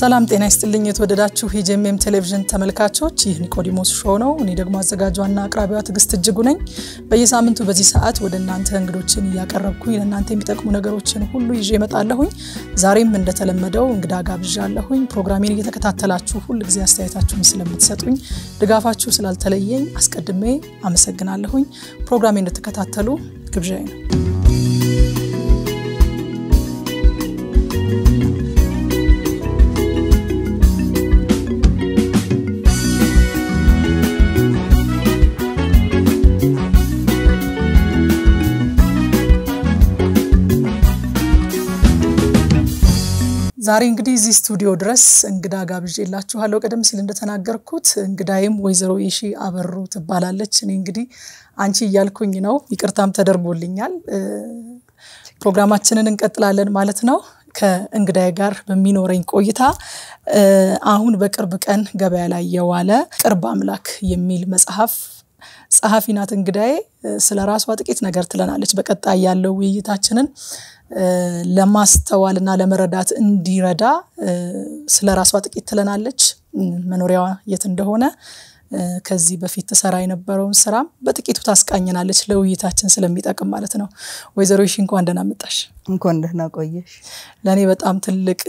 ሰላም ጤና ይስጥልኝ። የተወደዳችሁ የጄምኤም ቴሌቪዥን ተመልካቾች፣ ይህ ኒቆዲሞስ ሾው ነው። እኔ ደግሞ አዘጋጇና አቅራቢዋ ትግስት እጅጉ ነኝ። በየሳምንቱ በዚህ ሰዓት ወደ እናንተ እንግዶችን እያቀረብኩኝ ለእናንተ የሚጠቅሙ ነገሮችን ሁሉ ይዤ እመጣለሁኝ። ዛሬም እንደተለመደው እንግዳ ጋብዣለሁኝ። ፕሮግራሜን እየተከታተላችሁ ሁል ጊዜ አስተያየታችሁን ስለምትሰጡኝ፣ ድጋፋችሁ ስላልተለየኝ አስቀድሜ አመሰግናለሁኝ። ፕሮግራሜ እንደተከታተሉ ግብዣይ ነው። ዛሬ እንግዲህ እዚህ ስቱዲዮ ድረስ እንግዳ ጋብዤላችኋለሁ። ቀደም ሲል እንደተናገርኩት እንግዳይም ወይዘሮ የሺ አበሩ ትባላለች። እኔ እንግዲህ አንቺ እያልኩኝ ነው፣ ይቅርታም ተደርጎልኛል። ፕሮግራማችንን እንቀጥላለን ማለት ነው። ከእንግዳይ ጋር በሚኖረኝ ቆይታ አሁን በቅርብ ቀን ገበያ ላይ የዋለ ቅርብ አምላክ የሚል መጽሐፍ ጸሐፊ ናት እንግዳዬ። ስለ ራሷ ጥቂት ነገር ትለናለች። በቀጣይ ያለው ውይይታችንን ለማስተዋል ለመረዳት እንዲረዳ ስለ ራሷ ጥቂት ትለናለች። መኖሪያዋ የት እንደሆነ ከዚህ በፊት ትሰራ የነበረውን ስራም በጥቂቱ ታስቃኝናለች። ለውይይታችን ስለሚጠቅም ማለት ነው። ወይዘሮ ይሺ እንኳን ደህና መጣሽ። እንኳን ደህና ቆየሽ። ለእኔ በጣም ትልቅ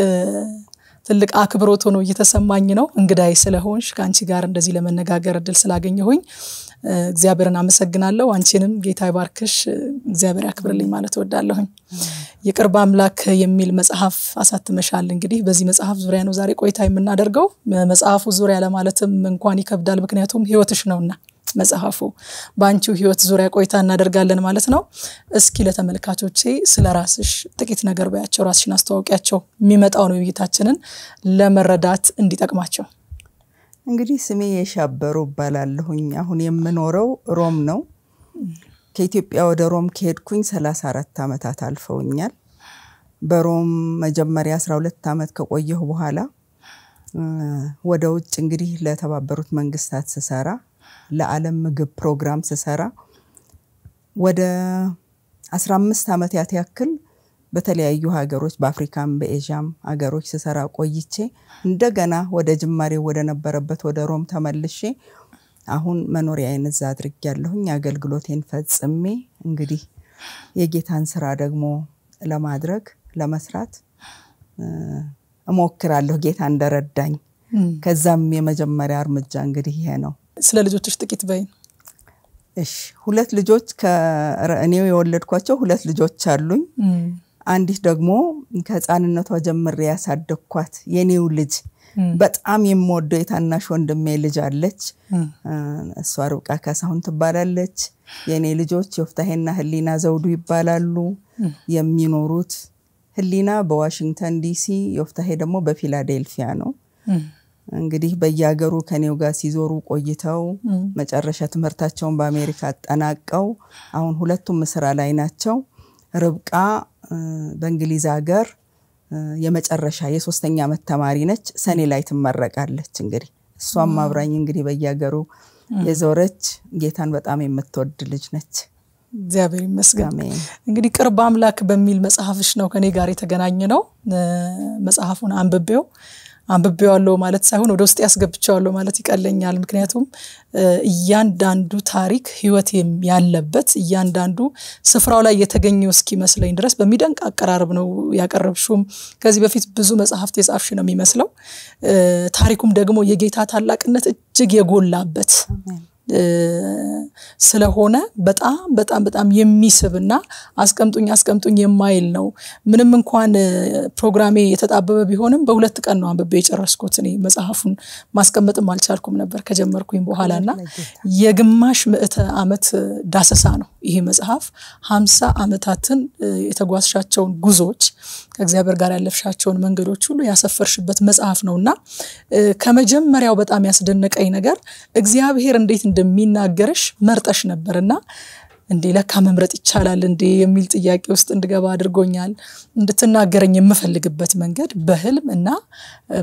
ትልቅ አክብሮት ሆኖ እየተሰማኝ ነው። እንግዳይ ስለሆንሽ ከአንቺ ጋር እንደዚህ ለመነጋገር እድል ስላገኘሁኝ እግዚአብሔርን አመሰግናለሁ። አንቺንም ጌታ ይባርክሽ፣ እግዚአብሔር ያክብርልኝ ማለት እወዳለሁኝ። የቅርብ አምላክ የሚል መጽሐፍ አሳትመሻል። እንግዲህ በዚህ መጽሐፍ ዙሪያ ነው ዛሬ ቆይታ የምናደርገው። መጽሐፉ ዙሪያ ለማለትም እንኳን ይከብዳል፣ ምክንያቱም ህይወትሽ ነውና መጽሐፉ በአንቺው ህይወት ዙሪያ ቆይታ እናደርጋለን ማለት ነው። እስኪ ለተመልካቾቼ ስለ ራስሽ ጥቂት ነገር በያቸው፣ ራስሽን አስተዋውቂያቸው፣ የሚመጣውን ውይይታችንን ለመረዳት እንዲጠቅማቸው። እንግዲህ ስሜ የሻበሩ እባላለሁኝ። አሁን የምኖረው ሮም ነው። ከኢትዮጵያ ወደ ሮም ከሄድኩኝ 34 ዓመታት አልፈውኛል። በሮም መጀመሪያ 12 ዓመት ከቆየሁ በኋላ ወደ ውጭ እንግዲህ ለተባበሩት መንግስታት ስሰራ ለዓለም ምግብ ፕሮግራም ስሰራ ወደ 15 ዓመታት ያክል በተለያዩ ሀገሮች በአፍሪካም በኤዥያም ሀገሮች ስሰራ ቆይቼ እንደገና ወደ ጅማሬ ወደ ነበረበት ወደ ሮም ተመልሼ አሁን መኖሪያዬን እዛ ያለሁኝ አገልግሎቴን ፈጽሜ እንግዲህ የጌታን ስራ ደግሞ ለማድረግ ለመስራት እሞክራለሁ ጌታ እንደረዳኝ። ከዛም የመጀመሪያ እርምጃ እንግዲህ ይሄ ነው። ስለ ልጆችሽ ጥቂት በይን። እሺ፣ ሁለት ልጆች እኔ የወለድኳቸው ሁለት ልጆች አሉኝ። አንዲት ደግሞ ከህፃንነቷ ጀምሬ ያሳደግኳት የኔው ልጅ በጣም የምወደው የታናሽ ወንድሜ ልጅ አለች። እሷ ርብቃ ካሳሁን ትባላለች። የእኔ ልጆች የወፍታሄና ህሊና ዘውዱ ይባላሉ። የሚኖሩት ህሊና በዋሽንግተን ዲሲ፣ የወፍታሄ ደግሞ በፊላዴልፊያ ነው። እንግዲህ በየሀገሩ ከኔው ጋር ሲዞሩ ቆይተው መጨረሻ ትምህርታቸውን በአሜሪካ አጠናቀው አሁን ሁለቱም ስራ ላይ ናቸው። ርብቃ በእንግሊዝ ሀገር የመጨረሻ የሶስተኛ ዓመት ተማሪ ነች። ሰኔ ላይ ትመረቃለች። እንግዲህ እሷም አብራኝ እንግዲህ በየሀገሩ የዞረች ጌታን በጣም የምትወድ ልጅ ነች። እግዚአብሔር ይመስገን። እንግዲህ ቅርብ አምላክ በሚል መጽሐፍሽ ነው ከኔ ጋር የተገናኘ ነው። መጽሐፉን አንብቤው አንብቤዋለሁ ማለት ሳይሆን ወደ ውስጥ ያስገብቸዋለሁ ማለት ይቀለኛል። ምክንያቱም እያንዳንዱ ታሪክ ህይወት ያለበት እያንዳንዱ ስፍራው ላይ የተገኘው እስኪመስለኝ ድረስ በሚደንቅ አቀራረብ ነው ያቀረብሹም። ከዚህ በፊት ብዙ መጽሐፍት የጻፍሽ ነው የሚመስለው። ታሪኩም ደግሞ የጌታ ታላቅነት እጅግ የጎላበት ስለሆነ በጣም በጣም በጣም የሚስብና አስቀምጡኝ አስቀምጡኝ የማይል ነው። ምንም እንኳን ፕሮግራሜ የተጣበበ ቢሆንም በሁለት ቀን ነው አንብቤ የጨረስኩት። እኔ መጽሐፉን ማስቀመጥም አልቻልኩም ነበር ከጀመርኩኝ በኋላ እና የግማሽ ምዕተ ዓመት ዳሰሳ ነው ይሄ መጽሐፍ ሀምሳ ዓመታትን የተጓዝሻቸውን ጉዞዎች ከእግዚአብሔር ጋር ያለፍሻቸውን መንገዶች ሁሉ ያሰፈርሽበት መጽሐፍ እና ከመጀመሪያው በጣም ያስደነቀኝ ነገር እግዚአብሔር እንዴት እንደሚናገርሽ መርጠሽ እና እንዴ ለካ መምረጥ ይቻላል እንዴ የሚል ጥያቄ ውስጥ እንድገባ አድርጎኛል። እንድትናገረኝ የምፈልግበት መንገድ በህልም እና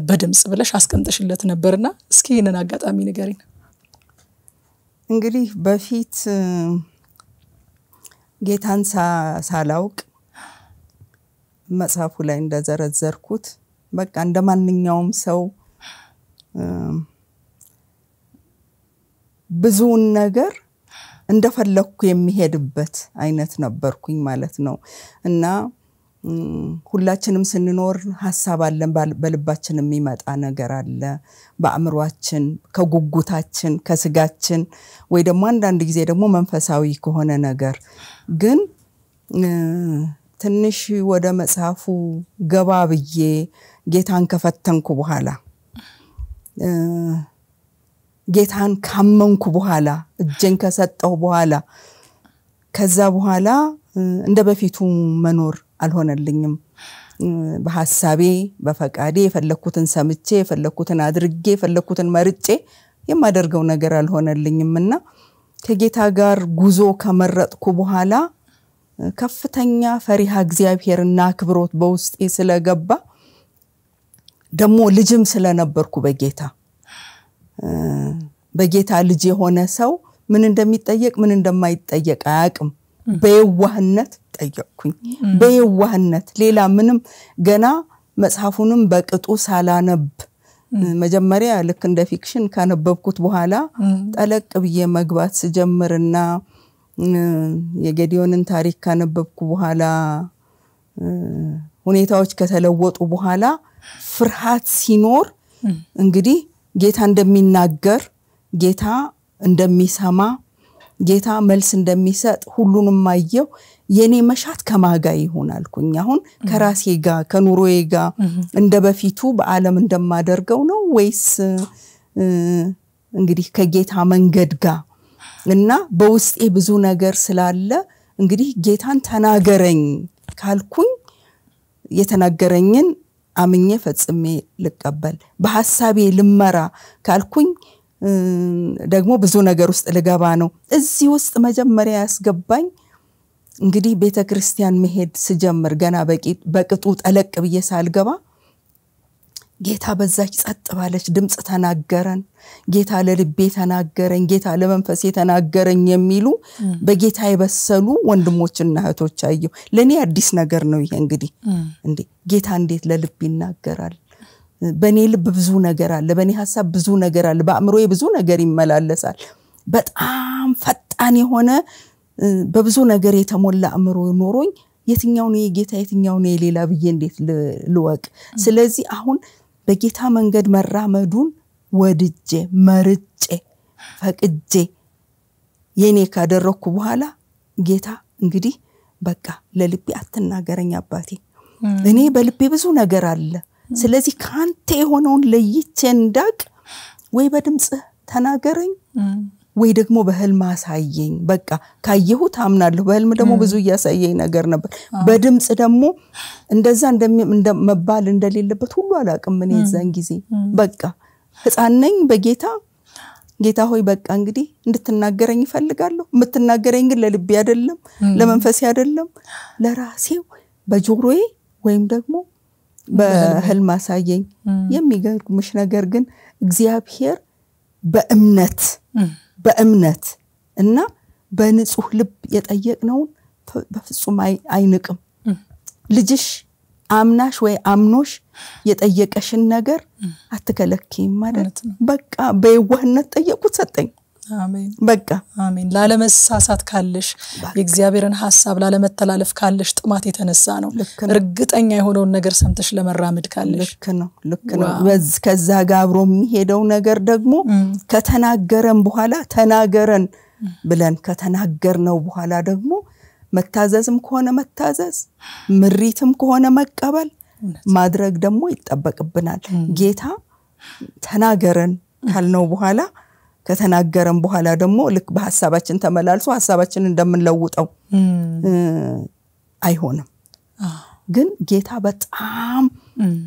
በድምፅ ብለሽ አስቀምጠሽለት ነበርና እስኪ ይህንን አጋጣሚ ንገሪን። እንግዲህ በፊት ጌታን ሳላውቅ መጽሐፉ ላይ እንደዘረዘርኩት በቃ እንደ ማንኛውም ሰው ብዙውን ነገር እንደፈለግኩ የሚሄድበት አይነት ነበርኩኝ ማለት ነው እና ሁላችንም ስንኖር ሀሳብ አለን፣ በልባችን የሚመጣ ነገር አለ፣ በአእምሯችን፣ ከጉጉታችን፣ ከስጋችን ወይ ደግሞ አንዳንድ ጊዜ ደግሞ መንፈሳዊ ከሆነ ነገር ግን ትንሽ ወደ መጽሐፉ ገባ ብዬ ጌታን ከፈተንኩ በኋላ ጌታን ካመንኩ በኋላ እጄን ከሰጠው በኋላ ከዛ በኋላ እንደ በፊቱ መኖር አልሆነልኝም። በሀሳቤ በፈቃዴ የፈለግኩትን ሰምቼ የፈለግኩትን አድርጌ የፈለግኩትን መርጬ የማደርገው ነገር አልሆነልኝም እና ከጌታ ጋር ጉዞ ከመረጥኩ በኋላ ከፍተኛ ፈሪሃ እግዚአብሔርና አክብሮት በውስጤ ስለገባ ደግሞ ልጅም ስለነበርኩ በጌታ በጌታ ልጅ የሆነ ሰው ምን እንደሚጠየቅ ምን እንደማይጠየቅ አያቅም። በየዋህነት ጠየቅኩኝ። በየዋህነት ሌላ ምንም ገና መጽሐፉንም በቅጡ ሳላነብ መጀመሪያ ልክ እንደ ፊክሽን ካነበብኩት በኋላ ጠለቅ ብዬ መግባት ስጀምርና የጌዲዮንን ታሪክ ካነበብኩ በኋላ ሁኔታዎች ከተለወጡ በኋላ ፍርሃት ሲኖር እንግዲህ ጌታ እንደሚናገር ጌታ እንደሚሰማ ጌታ መልስ እንደሚሰጥ ሁሉንም አየው። የኔ መሻት ከማጋ ይሆን አልኩኝ። አሁን ከራሴ ጋር ከኑሮዬ ጋር እንደ በፊቱ በአለም እንደማደርገው ነው ወይስ እንግዲህ ከጌታ መንገድ ጋር እና በውስጤ ብዙ ነገር ስላለ እንግዲህ ጌታን ተናገረኝ ካልኩኝ የተናገረኝን አምኜ ፈጽሜ ልቀበል፣ በሀሳቤ ልመራ ካልኩኝ ደግሞ ብዙ ነገር ውስጥ ልገባ ነው። እዚህ ውስጥ መጀመሪያ ያስገባኝ እንግዲህ ቤተ ክርስቲያን መሄድ ስጀምር ገና በቅጡ ጠለቅ ብዬ ሳልገባ ጌታ በዛች ጸጥ ባለች ድምፅ ተናገረን፣ ጌታ ለልቤ ተናገረኝ፣ ጌታ ለመንፈሴ ተናገረኝ የሚሉ በጌታ የበሰሉ ወንድሞችና እህቶች አየሁ። ለእኔ አዲስ ነገር ነው ይሄ። እንግዲህ እንዴ ጌታ እንዴት ለልብ ይናገራል? በእኔ ልብ ብዙ ነገር አለ፣ በእኔ ሀሳብ ብዙ ነገር አለ፣ በአእምሮ ብዙ ነገር ይመላለሳል። በጣም ፈጣን የሆነ በብዙ ነገር የተሞላ አእምሮ ኖሮኝ ነው የጌታ ነው የሌላ ብዬ እንዴት ልወቅ? ስለዚህ አሁን በጌታ መንገድ መራመዱን ወድጄ መርጬ ፈቅጄ የኔ ካደረግኩ በኋላ ጌታ እንግዲህ በቃ ለልቤ አትናገረኝ አባቴ፣ እኔ በልቤ ብዙ ነገር አለ። ስለዚህ ከአንተ የሆነውን ለይቼ እንዳቅ ወይ በድምፅህ ተናገረኝ ወይ ደግሞ በህልም አሳየኝ። በቃ ካየሁት አምናለሁ። በህልም ደግሞ ብዙ እያሳየኝ ነገር ነበር። በድምፅ ደግሞ እንደዛ መባል እንደሌለበት ሁሉ አላቅም። እኔ የዛን ጊዜ በቃ ህፃን ነኝ በጌታ ጌታ ሆይ በቃ እንግዲህ እንድትናገረኝ ይፈልጋለሁ። የምትናገረኝ ግን ለልቤ አይደለም፣ ለመንፈሴ አይደለም፣ ለራሴው በጆሮዬ ወይም ደግሞ በህልም አሳየኝ። የሚገርምሽ ነገር ግን እግዚአብሔር በእምነት በእምነት እና በንጹህ ልብ የጠየቅነውን በፍጹም አይንቅም። ልጅሽ አምናሽ ወይ አምኖሽ የጠየቀሽን ነገር አትከለኪም ማለት በቃ በየዋህነት ጠየቁት ሰጠኝ። በቃ አሜን። ላለመሳሳት ካለሽ የእግዚአብሔርን ሀሳብ ላለመተላለፍ ካለሽ ጥማት የተነሳ ነው። እርግጠኛ የሆነውን ነገር ሰምተሽ ለመራመድ ካለሽ ልክ ነው፣ ልክ ነው። ከዛ ጋር አብሮ የሚሄደው ነገር ደግሞ ከተናገረን በኋላ ተናገረን ብለን ከተናገርነው በኋላ ደግሞ መታዘዝም ከሆነ መታዘዝ፣ ምሪትም ከሆነ መቀበል፣ ማድረግ ደግሞ ይጠበቅብናል። ጌታ ተናገረን ካልነው በኋላ ከተናገረን በኋላ ደግሞ ልክ በሀሳባችን ተመላልሶ ሀሳባችን እንደምንለውጠው አይሆንም። ግን ጌታ በጣም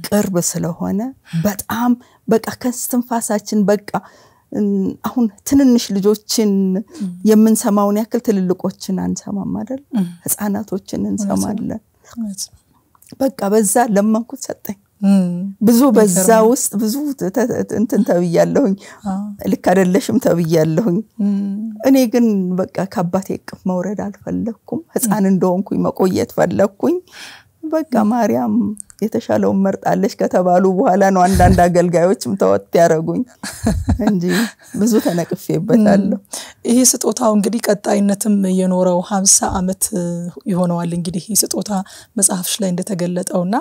ቅርብ ስለሆነ በጣም በቃ ከስትንፋሳችን በቃ አሁን ትንንሽ ልጆችን የምንሰማውን ያክል ትልልቆችን አንሰማም አይደል? ህፃናቶችን እንሰማለን። በቃ በዛ ለመንኩት ሰጠኝ። ብዙ በዛ ውስጥ ብዙ እንትን ተብያለሁኝ፣ ልክ አይደለሽም ተብያለሁኝ። እኔ ግን በቃ ከአባቴ እቅፍ መውረድ አልፈለግኩም። ህፃን እንደሆንኩኝ መቆየት ፈለግኩኝ። በቃ ማርያም የተሻለውን መርጣለች ከተባሉ በኋላ ነው አንዳንድ አገልጋዮችም ተወት ያደረጉኝ እንጂ ብዙ ተነቅፌበታለሁ። ይሄ ስጦታው እንግዲህ ቀጣይነትም የኖረው ሀምሳ ዓመት ይሆነዋል እንግዲህ ይህ ስጦታ መጽሐፍሽ ላይ እንደተገለጠው እና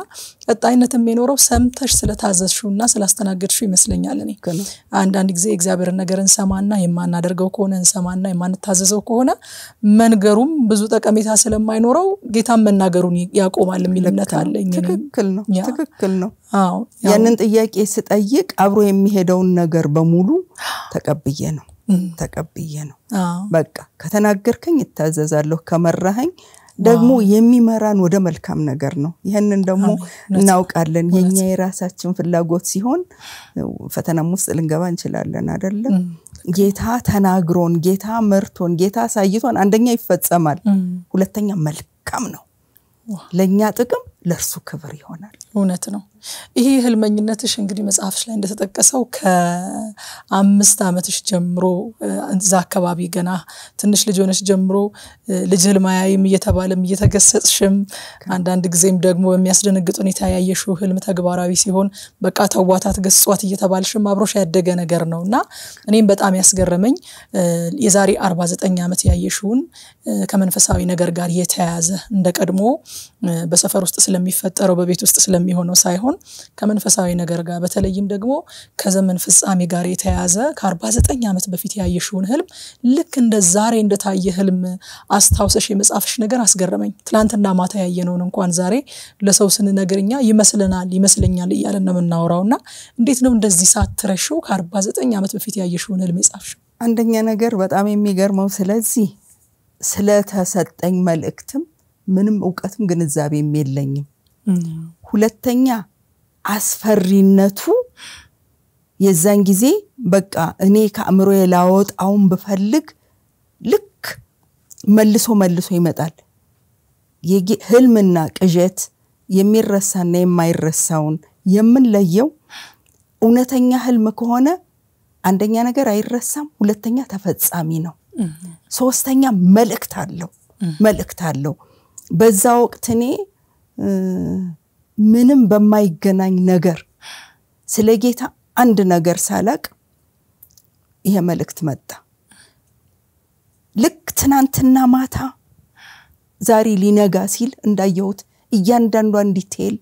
ቀጣይነትም የኖረው ሰምተሽ ስለታዘዝሽው እና ስላስተናገድሽው ይመስለኛል። እኔ አንዳንድ ጊዜ የእግዚአብሔርን ነገር እንሰማና የማናደርገው ከሆነ እንሰማና የማንታዘዘው ከሆነ መንገሩም ብዙ ጠቀሜታ ስለማይኖረው ጌታ መናገሩን ያቆማል የሚል እምነት አለኝ። ትክክል ነው፣ ትክክል ነው። ያንን ጥያቄ ስጠይቅ አብሮ የሚሄደውን ነገር በሙሉ ተቀብዬ ነው ተቀብዬ ነው። በቃ ከተናገርከኝ እታዘዛለሁ፣ ከመራኸኝ ደግሞ የሚመራን ወደ መልካም ነገር ነው። ይህንን ደግሞ እናውቃለን። የኛ የራሳችን ፍላጎት ሲሆን ፈተናም ውስጥ ልንገባ እንችላለን አይደለም። ጌታ ተናግሮን፣ ጌታ መርቶን፣ ጌታ አሳይቶን አንደኛ ይፈጸማል፣ ሁለተኛ መልካም ነው ለእኛ ጥቅም ለእርሱ ክብር ይሆናል። እውነት ነው። ይሄ ህልመኝነትሽ እንግዲህ መጽሐፍሽ ላይ እንደተጠቀሰው ከአምስት ዓመትሽ ጀምሮ እዛ አካባቢ ገና ትንሽ ልጅ ሆነሽ ጀምሮ ልጅ ህልማያይም እየተባለም እየተገሰጽሽም አንዳንድ ጊዜም ደግሞ በሚያስደነግጥ ሁኔታ ያየሽው ህልም ተግባራዊ ሲሆን በቃ ተዋታት አትገስጿት እየተባልሽም አብሮሽ ያደገ ነገር ነው እና እኔም በጣም ያስገረመኝ የዛሬ 49 ዓመት ያየሽውን ከመንፈሳዊ ነገር ጋር የተያያዘ እንደ ቀድሞ በሰፈር ውስጥ ስለሚፈጠረው በቤት ውስጥ ስለ በሚሆነው ሳይሆን ከመንፈሳዊ ነገር ጋር በተለይም ደግሞ ከዘመን ፍጻሜ ጋር የተያያዘ ከ49 ዓመት በፊት ያየሽውን ህልም ልክ እንደ ዛሬ እንደታየ ህልም አስታውሰሽ የመጻፍሽ ነገር አስገረመኝ። ትላንትና ማታ ያየነውን እንኳን ዛሬ ለሰው ስንነግርኛ ይመስለናል ይመስለኛል እያለን ነው የምናወራው እና እንዴት ነው እንደዚህ ሳትረሽው ከ49 ዓመት በፊት ያየሽውን ህልም የጻፍሽው? አንደኛ ነገር በጣም የሚገርመው ስለዚህ ስለተሰጠኝ መልእክትም ምንም እውቀትም ግንዛቤም የለኝም። ሁለተኛ አስፈሪነቱ የዛን ጊዜ በቃ እኔ ከአእምሮ ላወጣውን ብፈልግ ልክ መልሶ መልሶ ይመጣል። ህልምና ቅዠት የሚረሳና የማይረሳውን የምንለየው እውነተኛ ህልም ከሆነ አንደኛ ነገር አይረሳም፣ ሁለተኛ ተፈጻሚ ነው፣ ሶስተኛ መልእክት አለው መልእክት አለው። በዛ ወቅት እኔ ምንም በማይገናኝ ነገር ስለ ጌታ አንድ ነገር ሳላቅ ይሄ መልእክት መጣ። ልክ ትናንትና ማታ ዛሬ ሊነጋ ሲል እንዳየሁት እያንዳንዷን ዲቴይል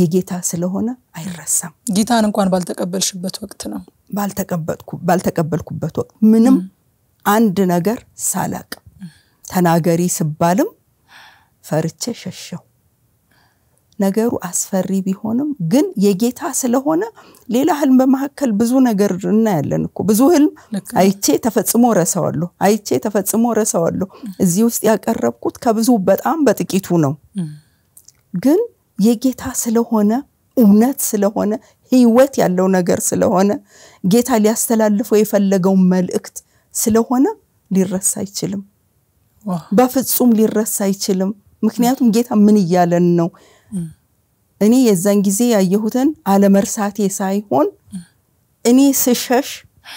የጌታ ስለሆነ አይረሳም። ጌታን እንኳን ባልተቀበልሽበት ወቅት ነው ባልተቀበልኩበት ወቅት ምንም አንድ ነገር ሳላቅ ተናገሪ ስባልም ፈርቼ ሸሸው። ነገሩ አስፈሪ ቢሆንም ግን የጌታ ስለሆነ ሌላ ህልም በመካከል ብዙ ነገር እናያለን እኮ ብዙ ህልም አይቼ ተፈጽሞ ረሰዋለሁ አይቼ ተፈጽሞ ረሰዋለሁ እዚህ ውስጥ ያቀረብኩት ከብዙ በጣም በጥቂቱ ነው ግን የጌታ ስለሆነ እውነት ስለሆነ ህይወት ያለው ነገር ስለሆነ ጌታ ሊያስተላልፈው የፈለገው መልእክት ስለሆነ ሊረሳ አይችልም በፍጹም ሊረሳ አይችልም ምክንያቱም ጌታ ምን እያለን ነው እኔ የዛን ጊዜ ያየሁትን አለመርሳቴ ሳይሆን እኔ ስሸሽ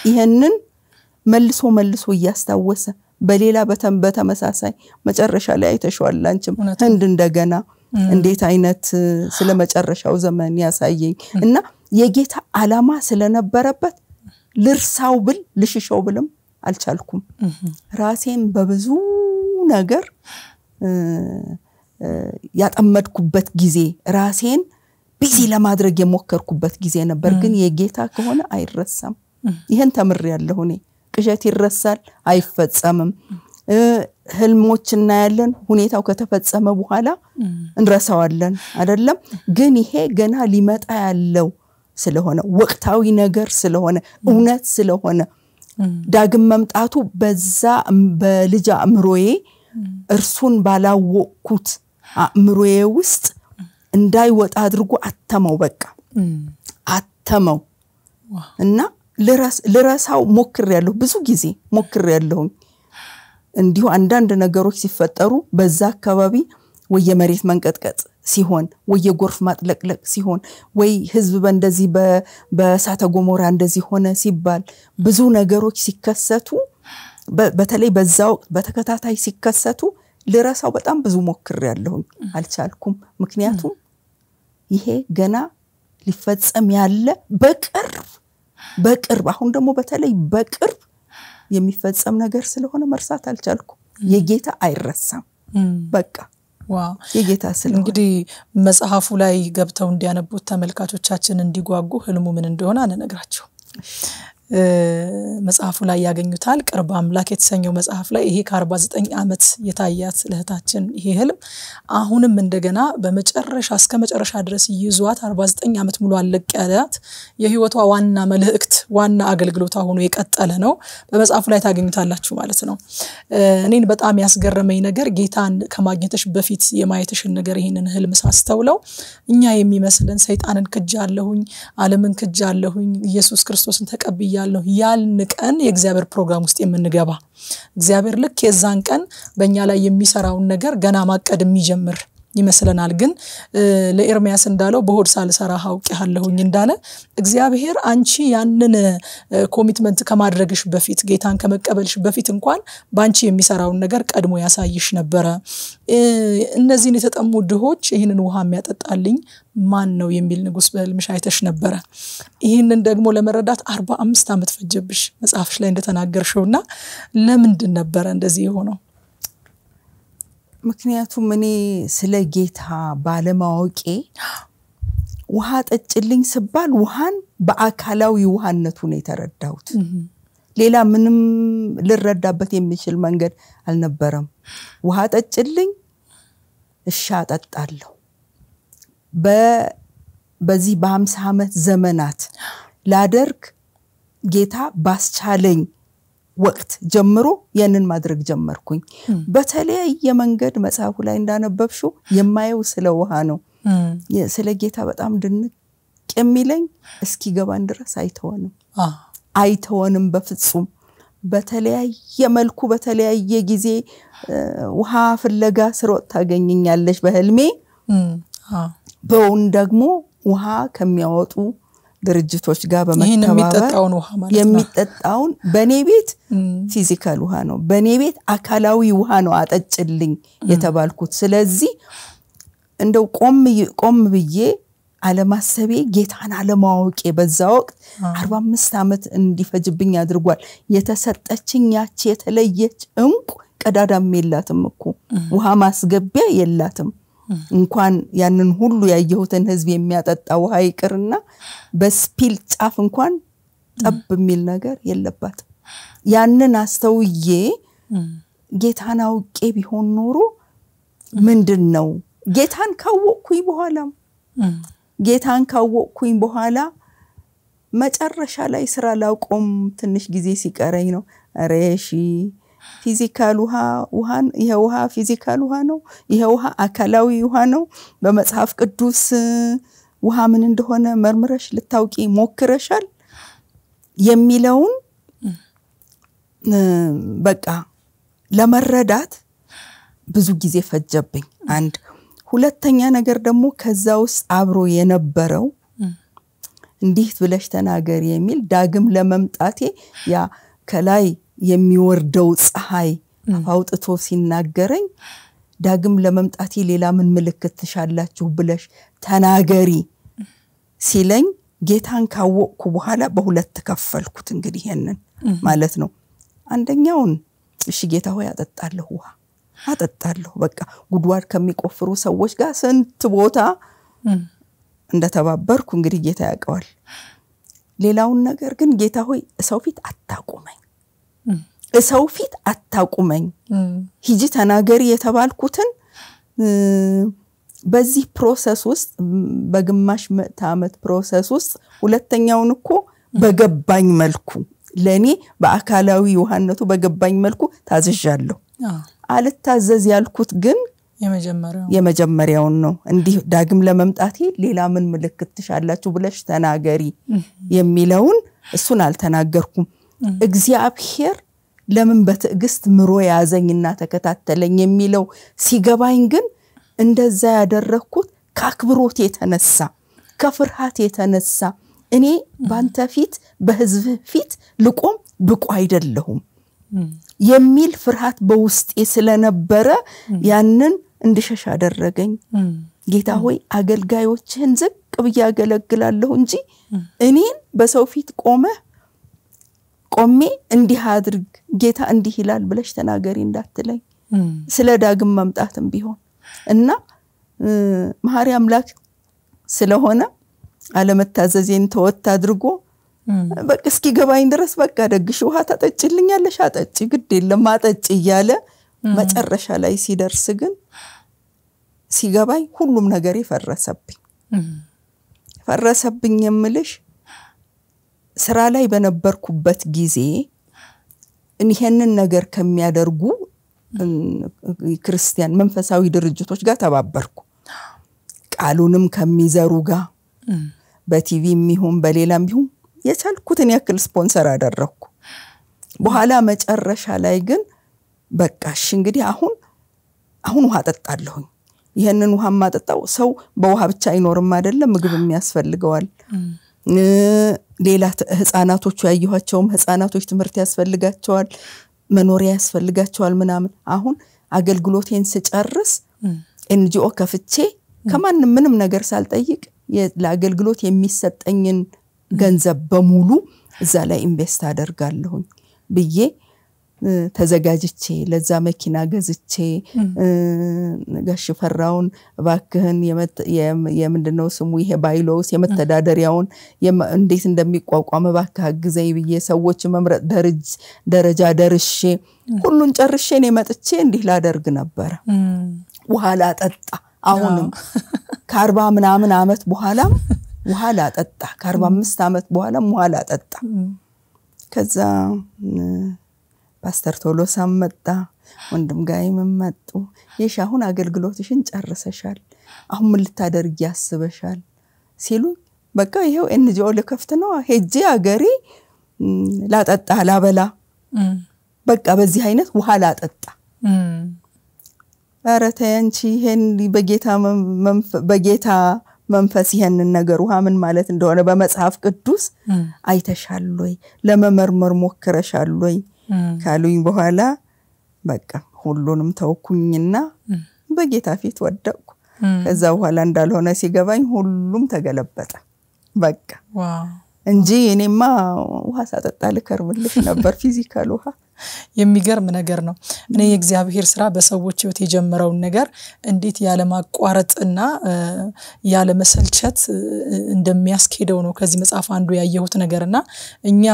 ይህንን መልሶ መልሶ እያስታወሰ በሌላ በተም በተመሳሳይ መጨረሻ ላይ አይተሸዋል። አንቺም ህንድ እንደገና እንዴት አይነት ስለ መጨረሻው ዘመን ያሳየኝ እና የጌታ አላማ ስለነበረበት ልርሳው ብል ልሽሸው ብልም አልቻልኩም። ራሴን በብዙ ነገር ያጠመድኩበት ጊዜ ራሴን ቢዚ ለማድረግ የሞከርኩበት ጊዜ ነበር። ግን የጌታ ከሆነ አይረሳም። ይህን ተምር ያለሁ እኔ። ቅዠት ይረሳል፣ አይፈጸምም። ህልሞች እናያለን። ሁኔታው ከተፈጸመ በኋላ እንረሳዋለን አይደለም። ግን ይሄ ገና ሊመጣ ያለው ስለሆነ ወቅታዊ ነገር ስለሆነ እውነት ስለሆነ ዳግም መምጣቱ በዛ በልጅ አእምሮዬ እርሱን ባላወቅኩት አእምሮዬ ውስጥ እንዳይወጣ አድርጎ አተመው በቃ አተመው እና ልረሳው ሞክር ያለሁ ብዙ ጊዜ ሞክር ያለሁኝ እንዲሁ አንዳንድ ነገሮች ሲፈጠሩ በዛ አካባቢ ወይ የመሬት መንቀጥቀጥ ሲሆን ወይ የጎርፍ ማጥለቅለቅ ሲሆን ወይ ህዝብ በእንደዚህ በእሳተ ጎሞራ እንደዚህ ሆነ ሲባል ብዙ ነገሮች ሲከሰቱ በተለይ በዛ ወቅት በተከታታይ ሲከሰቱ ልረሳው በጣም ብዙ ሞክር ያለሁኝ አልቻልኩም። ምክንያቱም ይሄ ገና ሊፈጸም ያለ በቅርብ በቅርብ አሁን ደግሞ በተለይ በቅርብ የሚፈጸም ነገር ስለሆነ መርሳት አልቻልኩም። የጌታ አይረሳም። በቃ የጌታ ስለሆነ እንግዲህ መጽሐፉ ላይ ገብተው እንዲያነቡት ተመልካቾቻችን እንዲጓጉ ህልሙ ምን እንደሆነ አንነግራቸው። መጽሐፉ ላይ ያገኙታል። ቅርብ አምላክ የተሰኘው መጽሐፍ ላይ ይሄ ከ49 ዓመት የታያት ልህታችን ይሄ ህልም አሁንም እንደገና በመጨረሻ እስከ መጨረሻ ድረስ ይዟት 49 ዓመት ሙሉ አለቅ ያላት የህይወቷ ዋና መልእክት ዋና አገልግሎቷ ሆኖ የቀጠለ ነው። በመጽሐፉ ላይ ታገኙታላችሁ ማለት ነው። እኔን በጣም ያስገረመኝ ነገር ጌታን ከማግኘትሽ በፊት የማየትሽን ነገር ይህንን ህልም ሳስተውለው እኛ የሚመስለን ሰይጣንን አለሁኝ አለምን ክጃ አለሁኝ ኢየሱስ ክርስቶስን ተቀብያ አመሰግናለሁ ያልን ቀን የእግዚአብሔር ፕሮግራም ውስጥ የምንገባ እግዚአብሔር ልክ የዛን ቀን በእኛ ላይ የሚሰራውን ነገር ገና ማቀድ የሚጀምር ይመስለናል። ግን ለኤርሚያስ እንዳለው በሆድ ሳልሰራ አውቄሃለሁኝ እንዳለ እግዚአብሔር አንቺ ያንን ኮሚትመንት ከማድረግሽ በፊት ጌታን ከመቀበልሽ በፊት እንኳን በአንቺ የሚሰራውን ነገር ቀድሞ ያሳይሽ ነበረ። እነዚህን የተጠሙ ድሆች ይህንን ውሃ የሚያጠጣልኝ ማን ነው የሚል ንጉስ በህልምሽ አይተሽ ነበረ። ይህንን ደግሞ ለመረዳት አርባ አምስት ዓመት ፈጀብሽ መጽሐፍሽ ላይ እንደተናገርሽውና ለምንድን ነበረ እንደዚህ የሆነው? ምክንያቱም እኔ ስለ ጌታ ባለማወቄ ውሃ ጠጭልኝ ስባል ውሃን በአካላዊ ውሃነቱ ነው የተረዳሁት። ሌላ ምንም ልረዳበት የሚችል መንገድ አልነበረም። ውሃ ጠጭልኝ፣ እሺ አጠጣለሁ። በዚህ በሀምሳ ዓመት ዘመናት ላደርግ ጌታ ባስቻለኝ ወቅት ጀምሮ ያንን ማድረግ ጀመርኩኝ። በተለያየ መንገድ መጽሐፉ ላይ እንዳነበብሹ የማየው ስለ ውሃ ነው። ስለ ጌታ በጣም ድንቅ የሚለኝ እስኪገባን ድረስ አይተወንም አይተወንም በፍጹም። በተለያየ መልኩ በተለያየ ጊዜ ውሃ ፍለጋ ስሮጥ ታገኘኛለች በህልሜ በውን ደግሞ ውሃ ከሚያወጡ ድርጅቶች ጋር በመተባበር የሚጠጣውን በእኔ ቤት ፊዚካል ውሃ ነው፣ በእኔ ቤት አካላዊ ውሃ ነው አጠጭልኝ የተባልኩት። ስለዚህ እንደው ቆም ብዬ አለማሰቤ ጌታን አለማወቄ በዛ ወቅት አርባ አምስት ዓመት እንዲፈጅብኝ አድርጓል። የተሰጠችኝ ያቺ የተለየች እንቁ ቀዳዳም የላትም እኮ ውሃ ማስገቢያ የላትም። እንኳን ያንን ሁሉ ያየሁትን ህዝብ የሚያጠጣ ውሃ ይቅርና በስፒል ጫፍ እንኳን ጠብ የሚል ነገር የለባትም። ያንን አስተውዬ ጌታን አውቄ ቢሆን ኖሮ ምንድን ነው ጌታን ካወቅኩኝ በኋላ ጌታን ካወቅኩኝ በኋላ መጨረሻ ላይ ስራ ላቆም ትንሽ ጊዜ ሲቀረኝ ነው ሬሺ ፊዚካል ውሃ ውሃን ይሄ ውሃ ፊዚካል ውሃ ነው፣ ይሄ ውሃ አካላዊ ውሃ ነው። በመጽሐፍ ቅዱስ ውሃ ምን እንደሆነ መርምረሽ ልታውቂ ሞክረሻል የሚለውን በቃ ለመረዳት ብዙ ጊዜ ፈጀብኝ። አንድ ሁለተኛ ነገር ደግሞ ከዛ ውስጥ አብሮ የነበረው እንዲህ ብለሽ ተናገር የሚል ዳግም ለመምጣቴ ያ ከላይ የሚወርደው ፀሐይ አውጥቶ ሲናገረኝ ዳግም ለመምጣቴ ሌላ ምን ምልክት ትሻላችሁ ብለሽ ተናገሪ ሲለኝ ጌታን ካወቅኩ በኋላ በሁለት ከፈልኩት። እንግዲህ ይሄንን ማለት ነው። አንደኛውን እሺ ጌታ ሆይ አጠጣለሁ፣ ውሃ አጠጣለሁ። በቃ ጉድጓድ ከሚቆፍሩ ሰዎች ጋር ስንት ቦታ እንደተባበርኩ እንግዲህ ጌታ ያውቀዋል። ሌላውን ነገር ግን ጌታ ሆይ ሰው ፊት አታቁመኝ እሰው ፊት አታቁመኝ፣ ሂጂ ተናገሪ የተባልኩትን በዚህ ፕሮሰስ ውስጥ በግማሽ ምዕተ ዓመት ፕሮሰስ ውስጥ ሁለተኛውን እኮ በገባኝ መልኩ ለእኔ በአካላዊ ውሃነቱ በገባኝ መልኩ ታዝዣለሁ። አልታዘዝ ያልኩት ግን የመጀመሪያውን ነው። እንዲህ ዳግም ለመምጣቴ ሌላ ምን ምልክት ትሻላችሁ ብለሽ ተናገሪ የሚለውን እሱን አልተናገርኩም። እግዚአብሔር ለምን በትዕግስት ምሮ ያዘኝና ተከታተለኝ የሚለው ሲገባኝ ግን እንደዛ ያደረግኩት ከአክብሮት የተነሳ ከፍርሃት የተነሳ እኔ ባንተ ፊት በህዝብህ ፊት ልቆም ብቁ አይደለሁም የሚል ፍርሃት በውስጤ ስለነበረ ያንን እንድሸሽ አደረገኝ። ጌታ ሆይ አገልጋዮችህን ዝቅ ብዬ አገለግላለሁ እንጂ እኔን በሰው ፊት ቆመህ ቆሜ እንዲህ አድርግ ጌታ እንዲህ ይላል ብለሽ ተናገሪ እንዳትለኝ ስለ ዳግም መምጣትም ቢሆን እና መሐሪ አምላክ ስለሆነ አለመታዘዜን ተወት አድርጎ በቃ እስኪ ገባኝ ድረስ በቃ ደግሽ ውሃ ታጠጭልኛለሽ፣ አጠጪ፣ ግድ የለም አጠጪ እያለ መጨረሻ ላይ ሲደርስ ግን ሲገባኝ ሁሉም ነገር ፈረሰብኝ። ፈረሰብኝ የምልሽ ስራ ላይ በነበርኩበት ጊዜ ይሄንን ነገር ከሚያደርጉ ክርስቲያን መንፈሳዊ ድርጅቶች ጋር ተባበርኩ። ቃሉንም ከሚዘሩ ጋር በቲቪ የሚሆን በሌላም ቢሆን የቻልኩትን ያክል ስፖንሰር አደረግኩ። በኋላ መጨረሻ ላይ ግን በቃሽ እንግዲህ አሁን አሁን ውሃ ጠጣለሁኝ። ይህንን ውሃ ማጠጣው ሰው በውሃ ብቻ አይኖርም አይደለም፣ ምግብ የሚያስፈልገዋል። ሌላ ህፃናቶቹ ያየኋቸውም ህፃናቶች ትምህርት ያስፈልጋቸዋል፣ መኖሪያ ያስፈልጋቸዋል ምናምን። አሁን አገልግሎቴን ስጨርስ ኤንጂኦ ከፍቼ ከማንም ምንም ነገር ሳልጠይቅ ለአገልግሎት የሚሰጠኝን ገንዘብ በሙሉ እዛ ላይ ኢንቨስት አደርጋለሁኝ ብዬ ተዘጋጅቼ ለዛ መኪና ገዝቼ ጋሽ ፈራውን እባክህን የምንድነው ስሙ ይሄ ባይሎስ የመተዳደሪያውን እንዴት እንደሚቋቋም እባክህ አግዘኝ ብዬ ሰዎች መምረጥ ደርጅ ደረጃ ደርሼ ሁሉን ጨርሼ እኔ መጥቼ እንዲህ ላደርግ ነበረ። ውሃ ላጠጣ አሁንም ከአርባ ምናምን አመት በኋላም ውሃ ላጠጣ ከአርባ አምስት አመት በኋላም ውሃ ላጠጣ ከዛ ፓስተር ቶሎ መጣ፣ ወንድም ጋይም መጡ። ይሽ አሁን አገልግሎትሽን ጨርሰሻል፣ አሁን ምን ያስበሻል ሲሉ በቃ ይሄው ኤንጂኦ ልከፍት ነው ሄጄ አገሬ ላጠጣ ላበላ በቃ በዚህ አይነት ውሃ ላጠጣ ኧረ ተያንቺ ይሄን በጌታ መንፈስ ይሄንን ነገር ውሃ ምን ማለት እንደሆነ በመጽሐፍ ቅዱስ አይተሻል ወይ? ለመመርመር ሞክረሻል ወይ? ካሉኝ በኋላ በቃ ሁሉንም ተወኩኝና በጌታ ፊት ወደቅኩ። ከዛ በኋላ እንዳልሆነ ሲገባኝ ሁሉም ተገለበጠ። በቃ እንጂ እኔማ ውሃ ሳጠጣ ልከርምልሽ ነበር፣ ፊዚካል ውሃ። የሚገርም ነገር ነው። እኔ የእግዚአብሔር ስራ በሰዎች ህይወት የጀመረውን ነገር እንዴት ያለማቋረጥና ያለመሰልቸት እንደሚያስኬደው ነው ከዚህ መጽሐፍ አንዱ ያየሁት ነገር እና እኛ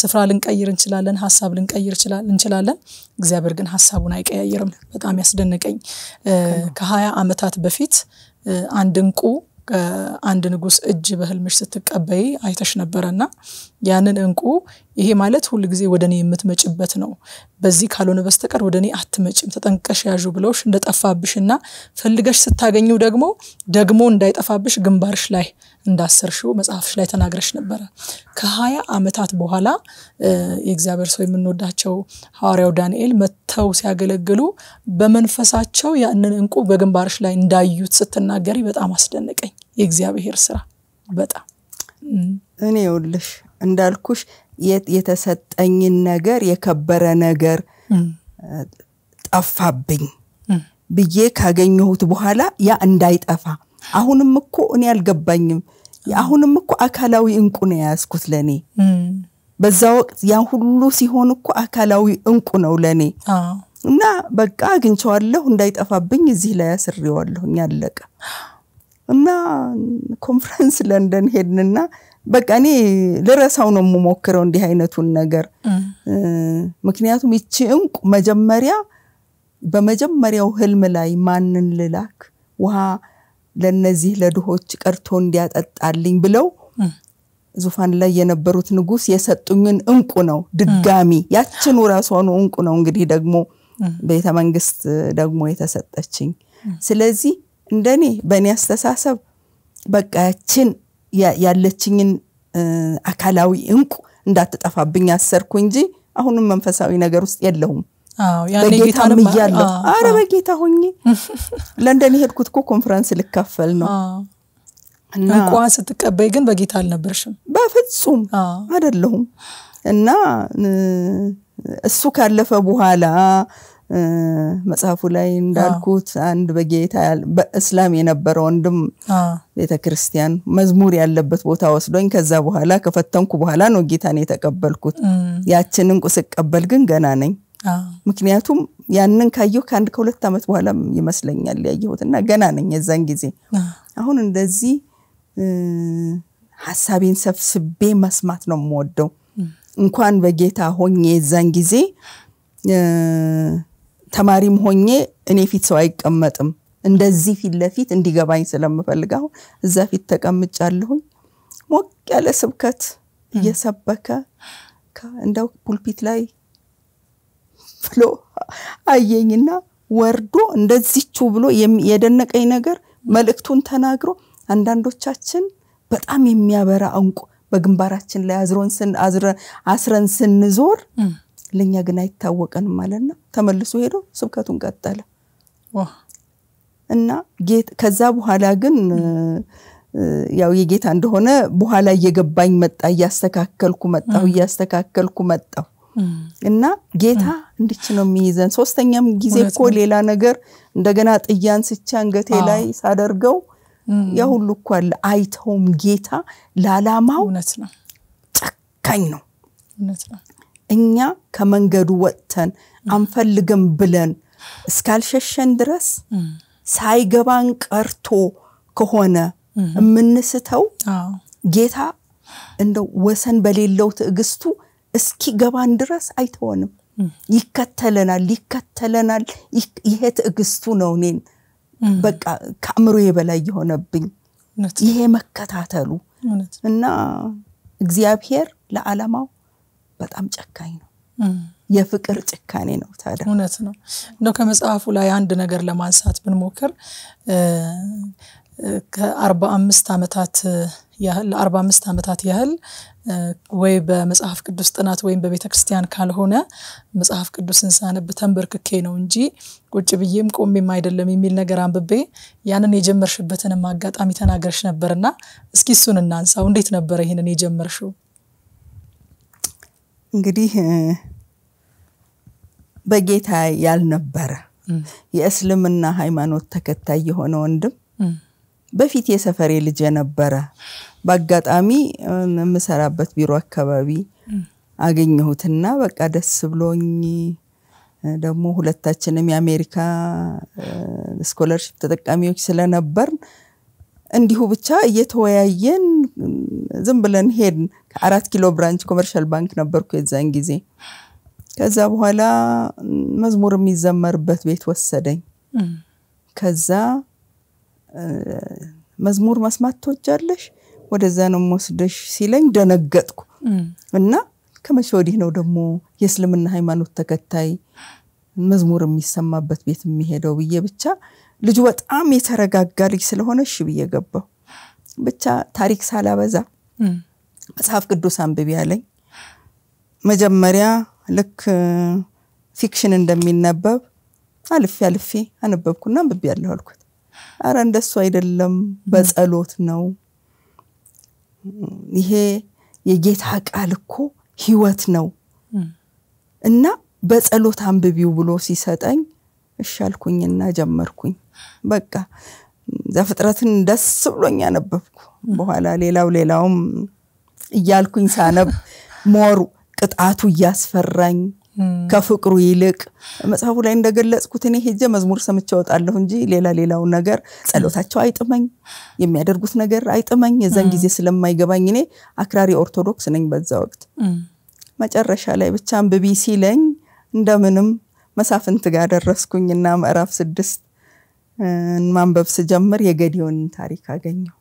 ስፍራ ልንቀይር እንችላለን፣ ሀሳብ ልንቀይር እንችላለን። እግዚአብሔር ግን ሀሳቡን አይቀያየርም። በጣም ያስደነቀኝ ከሀያ ዓመታት በፊት አንድ እንቁ ከአንድ ንጉስ እጅ በህልምሽ ስትቀበይ አይተሽ ነበረና ያንን እንቁ ይሄ ማለት ሁል ጊዜ ወደ እኔ የምትመጭበት ነው። በዚህ ካልሆነ በስተቀር ወደ እኔ አትመጭም፣ ተጠንቀሽ ያዥ ብለውሽ እንደጠፋብሽና ፈልገሽ ስታገኙ ደግሞ ደግሞ እንዳይጠፋብሽ ግንባርሽ ላይ እንዳሰርሽው መጽሐፍሽ ላይ ተናግረሽ ነበረ። ከሀያ ዓመታት በኋላ የእግዚአብሔር ሰው የምንወዳቸው ሐዋርያው ዳንኤል መጥተው ሲያገለግሉ በመንፈሳቸው ያንን እንቁ በግንባርሽ ላይ እንዳዩት ስትናገሪ በጣም አስደነቀኝ። የእግዚአብሔር ስራ በጣም እኔ ይኸውልሽ እንዳልኩሽ የተሰጠኝን ነገር የከበረ ነገር ጠፋብኝ ብዬ ካገኘሁት በኋላ ያ እንዳይጠፋ አሁንም እኮ እኔ አልገባኝም። አሁንም እኮ አካላዊ እንቁ ነው የያዝኩት ለእኔ በዛ ወቅት ያ ሁሉ ሲሆን እኮ አካላዊ እንቁ ነው ለእኔ እና በቃ አግኝቸዋለሁ እንዳይጠፋብኝ እዚህ ላይ አስሬዋለሁኝ አለቀ። እና ኮንፈረንስ ለንደን ሄድንና በቃ እኔ ልረሳው ነው የምሞክረው እንዲህ አይነቱን ነገር። ምክንያቱም ይቺ እንቁ መጀመሪያ በመጀመሪያው ህልም ላይ ማንን ልላክ ውሃ ለነዚህ ለድሆች ቀርቶ እንዲያጠጣልኝ ብለው ዙፋን ላይ የነበሩት ንጉስ የሰጡኝን እንቁ ነው ድጋሚ ያችኑ ራሷኑ እንቁ ነው እንግዲህ ደግሞ ቤተ መንግስት ደግሞ የተሰጠችኝ። ስለዚህ እንደኔ በእኔ አስተሳሰብ በቃ ያችን ያለችኝን አካላዊ እንቁ እንዳትጠፋብኝ አሰርኩ እንጂ አሁንም መንፈሳዊ ነገር ውስጥ የለሁም። በጌታም እያለሁ አረ በጌታ ሆኜ ለንደን የሄድኩት እኮ ኮንፈረንስ ልካፈል ነው። እንኳን ስትቀበይ ግን በጌታ አልነበርሽም። በፍጹም አይደለሁም። እና እሱ ካለፈ በኋላ መጽሐፉ ላይ እንዳልኩት አንድ በጌታ በእስላም የነበረ ወንድም ቤተ ክርስቲያን መዝሙር ያለበት ቦታ ወስዶኝ ከዛ በኋላ ከፈተንኩ በኋላ ነው ጌታን የተቀበልኩት። ያችንን ስቀበል ግን ገና ነኝ። ምክንያቱም ያንን ካየሁ ከአንድ ከሁለት ዓመት በኋላ ይመስለኛል ያየሁት እና ገና ነኝ የዛን ጊዜ። አሁን እንደዚህ ሀሳቤን ሰብስቤ መስማት ነው የምወደው። እንኳን በጌታ ሆኜ የዛን ጊዜ ተማሪም ሆኜ እኔ ፊት ሰው አይቀመጥም። እንደዚህ ፊት ለፊት እንዲገባኝ ስለምፈልግ አሁን እዛ ፊት ተቀምጫለሁኝ። ሞቅ ያለ ስብከት እየሰበከ እንደው ፑልፒት ላይ ብሎ አየኝና ወርዶ እንደዚቹ ብሎ የደነቀኝ ነገር መልእክቱን ተናግሮ አንዳንዶቻችን በጣም የሚያበራ እንቁ በግንባራችን ላይ አዝረን ስንዞር ለእኛ ግን አይታወቀንም ማለት ነው። ተመልሶ ሄዶ ስብከቱን ቀጠለ እና ከዛ በኋላ ግን ያው የጌታ እንደሆነ በኋላ እየገባኝ መጣ። እያስተካከልኩ መጣሁ፣ እያስተካከልኩ መጣሁ እና ጌታ እንድች ነው የሚይዘን። ሶስተኛም ጊዜ እኮ ሌላ ነገር እንደገና ጥያን ስቻ አንገቴ ላይ ሳደርገው ያ ሁሉ እኮ አለ። አይተውም ጌታ ለዓላማው ጨካኝ ነው። እኛ ከመንገዱ ወጥተን አንፈልግም ብለን እስካልሸሸን ድረስ ሳይገባን ቀርቶ ከሆነ የምንስተው ጌታ እንደው ወሰን በሌለው ትዕግስቱ እስኪገባን ድረስ አይተወንም። ይከተለናል፣ ይከተለናል። ይሄ ትዕግስቱ ነው እኔን በቃ ከአእምሮ በላይ የሆነብኝ ይሄ መከታተሉ እና እግዚአብሔር ለዓላማው በጣም ጨካኝ ነው። የፍቅር ጭካኔ ነው። ታዲያ እውነት ነው። እንደው ከመጽሐፉ ላይ አንድ ነገር ለማንሳት ብንሞክር ከአርባ አምስት ዓመታት ያህል ለአርባ አምስት ዓመታት ያህል ወይ በመጽሐፍ ቅዱስ ጥናት ወይም በቤተ ክርስቲያን ካልሆነ መጽሐፍ ቅዱስን ሳነብ ተንበርክኬ ነው እንጂ ቁጭ ብዬም ቆሜም አይደለም የሚል ነገር አንብቤ ያንን የጀመርሽበትንም አጋጣሚ ተናገርሽ ነበርና እስኪ እሱን እናንሳው። እንዴት ነበረ ይህንን የጀመርሽው? እንግዲህ በጌታ ያልነበረ የእስልምና ሃይማኖት ተከታይ የሆነ ወንድም በፊት የሰፈሬ ልጅ የነበረ በአጋጣሚ የምሰራበት ቢሮ አካባቢ አገኘሁትና በቃ ደስ ብሎኝ ደግሞ ሁለታችንም የአሜሪካ ስኮለርሽፕ ተጠቃሚዎች ስለነበር እንዲሁ ብቻ እየተወያየን ዝም ብለን ሄድን። ከአራት ኪሎ ብራንች ኮመርሻል ባንክ ነበርኩ የዛን ጊዜ። ከዛ በኋላ መዝሙር የሚዘመርበት ቤት ወሰደኝ። ከዛ መዝሙር መስማት ትወጃለሽ? ወደዛ ነው የምወስደሽ ሲለኝ ደነገጥኩ እና ከመቼ ወዲህ ነው ደግሞ የእስልምና ሃይማኖት ተከታይ መዝሙር የሚሰማበት ቤት የሚሄደው ብዬ ብቻ ልጁ በጣም የተረጋጋ ልጅ ስለሆነ እሺ ብዬ ገባሁ። ብቻ ታሪክ ሳላበዛ መጽሐፍ ቅዱስ አንብቢ ያለኝ መጀመሪያ ልክ ፊክሽን እንደሚነበብ አልፌ አልፌ አነበብኩና አንብቤ ያለሁ አልኩት። አረ እንደሱ አይደለም፣ በጸሎት ነው። ይሄ የጌታ ቃል እኮ ህይወት ነው እና በጸሎት አንብቢው ብሎ ሲሰጠኝ እሻልኩኝና ጀመርኩኝ። በቃ ዘፍጥረትን ደስ ብሎኝ ያነበብኩ በኋላ ሌላው ሌላውም እያልኩኝ ሳነብ ሞሩ ቅጣቱ እያስፈራኝ ከፍቅሩ ይልቅ መጽሐፉ ላይ እንደገለጽኩት እኔ ሄጀ መዝሙር ሰምቼ እወጣለሁ እንጂ ሌላ ሌላውን ነገር ጸሎታቸው አይጥመኝ፣ የሚያደርጉት ነገር አይጥመኝ። የዛን ጊዜ ስለማይገባኝ እኔ አክራሪ ኦርቶዶክስ ነኝ በዛ ወቅት። መጨረሻ ላይ ብቻ አንብቢ ሲለኝ እንደምንም መሳፍንት ጋር ደረስኩኝና ምዕራፍ ስድስት ማንበብ ስጀምር የገዲዮን ታሪክ አገኘው።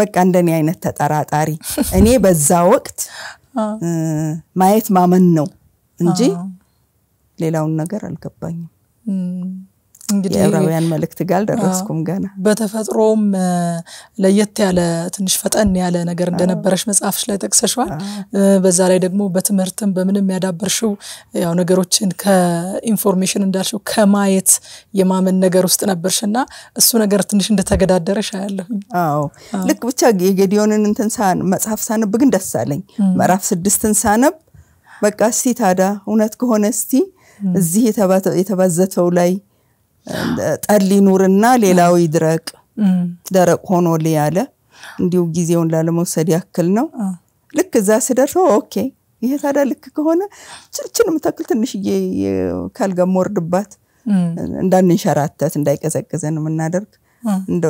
በቃ እንደኔ አይነት ተጠራጣሪ እኔ በዛ ወቅት ማየት ማመን ነው እንጂ ሌላውን ነገር አልገባኝም። እንግዲህ የዕብራውያን መልእክት ጋር አልደረስኩም ገና። በተፈጥሮም ለየት ያለ ትንሽ ፈጠን ያለ ነገር እንደነበረሽ መጽሐፍሽ ላይ ጠቅሰሸዋል። በዛ ላይ ደግሞ በትምህርትም በምንም ያዳበርሽው ያው ነገሮችን ከኢንፎርሜሽን እንዳልሽው ከማየት የማመን ነገር ውስጥ ነበርሽ እና እሱ ነገር ትንሽ እንደተገዳደረሽ አያለሁ። አዎ ልክ ብቻ የጌዲዮንን እንትን መጽሐፍ ሳነብ ግን ደስ አለኝ። ምዕራፍ ስድስትን ሳነብ በቃ እስቲ ታዳ እውነት ከሆነ እስቲ እዚህ የተባዘተው ላይ ጠል ይኑርና ሌላው ይድረቅ ደረቅ ሆኖ ያለ እንዲሁ ጊዜውን ላለመውሰድ ያክል ነው። ልክ እዛ ስደርሰው ኦኬ ይሄ ታዲያ ልክ ከሆነ ችልችን የምታክል ትንሽዬ ካልጋ ወርድባት እንዳንንሸራተት እንዳይቀዘቅዘን የምናደርግ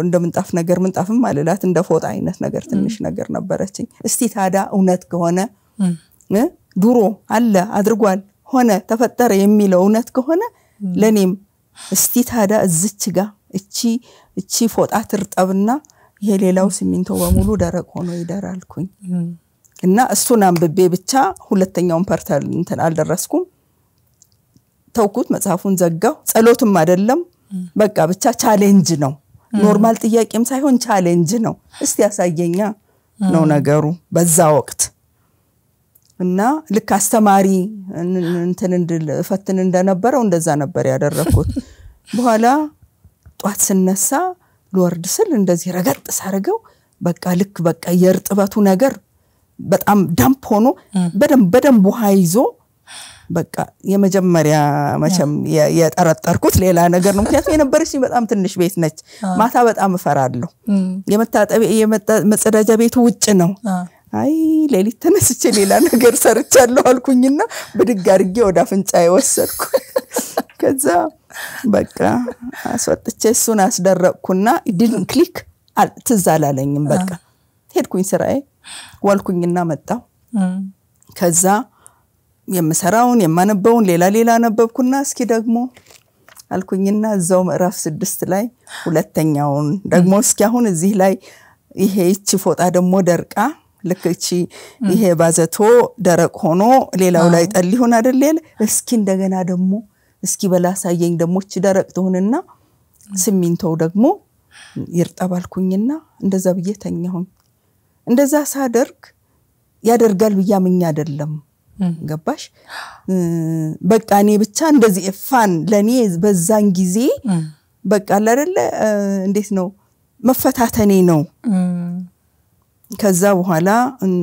እንደ ምንጣፍ ነገር ምንጣፍም አልላት እንደ ፎጣ አይነት ነገር ትንሽ ነገር ነበረችኝ። እስቲ ታዳ እውነት ከሆነ ድሮ አለ አድርጓል ሆነ ተፈጠረ የሚለው እውነት ከሆነ ለእኔም እስቲ ታዲያ እዝች ጋ እቺ እቺ ፎጣ ትርጠብና ይሄ ሌላው ሲሚንቶ በሙሉ ደረቅ ሆኖ ይደራልኩኝ እና እሱን አንብቤ ብቻ ሁለተኛውን ፐርታል እንትን አልደረስኩም። ተውኩት፣ መጽሐፉን ዘጋው። ጸሎትም አይደለም በቃ ብቻ ቻሌንጅ ነው። ኖርማል ጥያቄም ሳይሆን ቻሌንጅ ነው። እስቲ ያሳየኛ ነው ነገሩ በዛ ወቅት እና ልክ አስተማሪ እንትን እንድል እፈትን እንደነበረው እንደዛ ነበር ያደረግኩት። በኋላ ጧት ስነሳ ልወርድ ስል እንደዚህ ረገጥ ሳርገው በቃ ልክ በቃ የእርጥበቱ ነገር በጣም ዳምፕ ሆኖ በደንብ በደንብ ውሃ ይዞ በቃ የመጀመሪያ መቼም የጠረጠርኩት ሌላ ነገር ነው። ምክንያቱም የነበረችኝ በጣም ትንሽ ቤት ነች። ማታ በጣም እፈራለሁ። የመታጠቢያ የመጸዳጃ ቤቱ ውጭ ነው። አይ ሌሊት ተነስቼ ሌላ ነገር ሰርቻለሁ አልኩኝና ብድግ አድርጌ ወደ አፍንጫ የወሰድኩ። ከዛ በቃ አስወጥቼ እሱን አስደረቅኩና ድን ክሊክ ትዝ አላለኝም። በቃ ሄድኩኝ ስራዬ ዋልኩኝና መጣው ከዛ የምሰራውን የማነበውን ሌላ ሌላ ነበብኩና እስኪ ደግሞ አልኩኝና እዛው ምዕራፍ ስድስት ላይ ሁለተኛውን ደግሞ እስኪ አሁን እዚህ ላይ ይሄ ይቺ ፎጣ ደግሞ ደርቃ ልክ እቺ ይሄ ባዘቶ ደረቅ ሆኖ ሌላው ላይ ጠል ይሆን አደሌል እስኪ እንደገና ደግሞ እስኪ በላሳየኝ ደግሞ እቺ ደረቅ ትሆንና ስሚንቶው ደግሞ ይርጠባልኩኝና እንደዛ ብዬ ተኛሁኝ። እንደዛ ሳደርግ ያደርጋል ብዬ አምኜ አይደለም ገባሽ? በቃ እኔ ብቻ እንደዚህ ፋን ለእኔ በዛን ጊዜ በቃ አለ እንዴት ነው መፈታተኔ ነው ከዛ በኋላ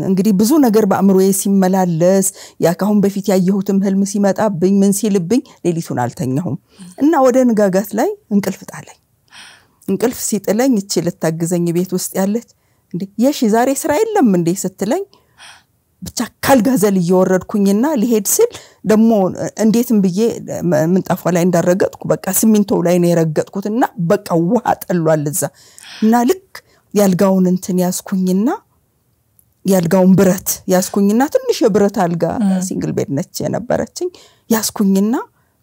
እንግዲህ ብዙ ነገር በአእምሮዬ ሲመላለስ ያ በፊት ያየሁትም ህልም ሲመጣብኝ ምን ሲልብኝ ሌሊቱን አልተኛሁም እና ወደ ንጋጋት ላይ እንቅልፍ ጣለኝ። እንቅልፍ ሲጥለኝ እቺ ልታግዘኝ ቤት ውስጥ ያለች የሺ ዛሬ ስራ የለም እንዴ ስትለኝ ብቻ ካልጋዘል እየወረድኩኝና ሊሄድ ስል ደግሞ እንዴትም ብዬ ምንጣፏ ላይ እንዳረገጥኩ በቃ ሲሚንቶው ላይ ነው የረገጥኩት እና በቃ ውሃ ጠሏል እዛ እና ልክ የአልጋውን እንትን ያስኩኝና የአልጋውን ብረት ያስኩኝና ትንሽ የብረት አልጋ ሲንግል ቤድ ነች የነበረችኝ ያስኩኝና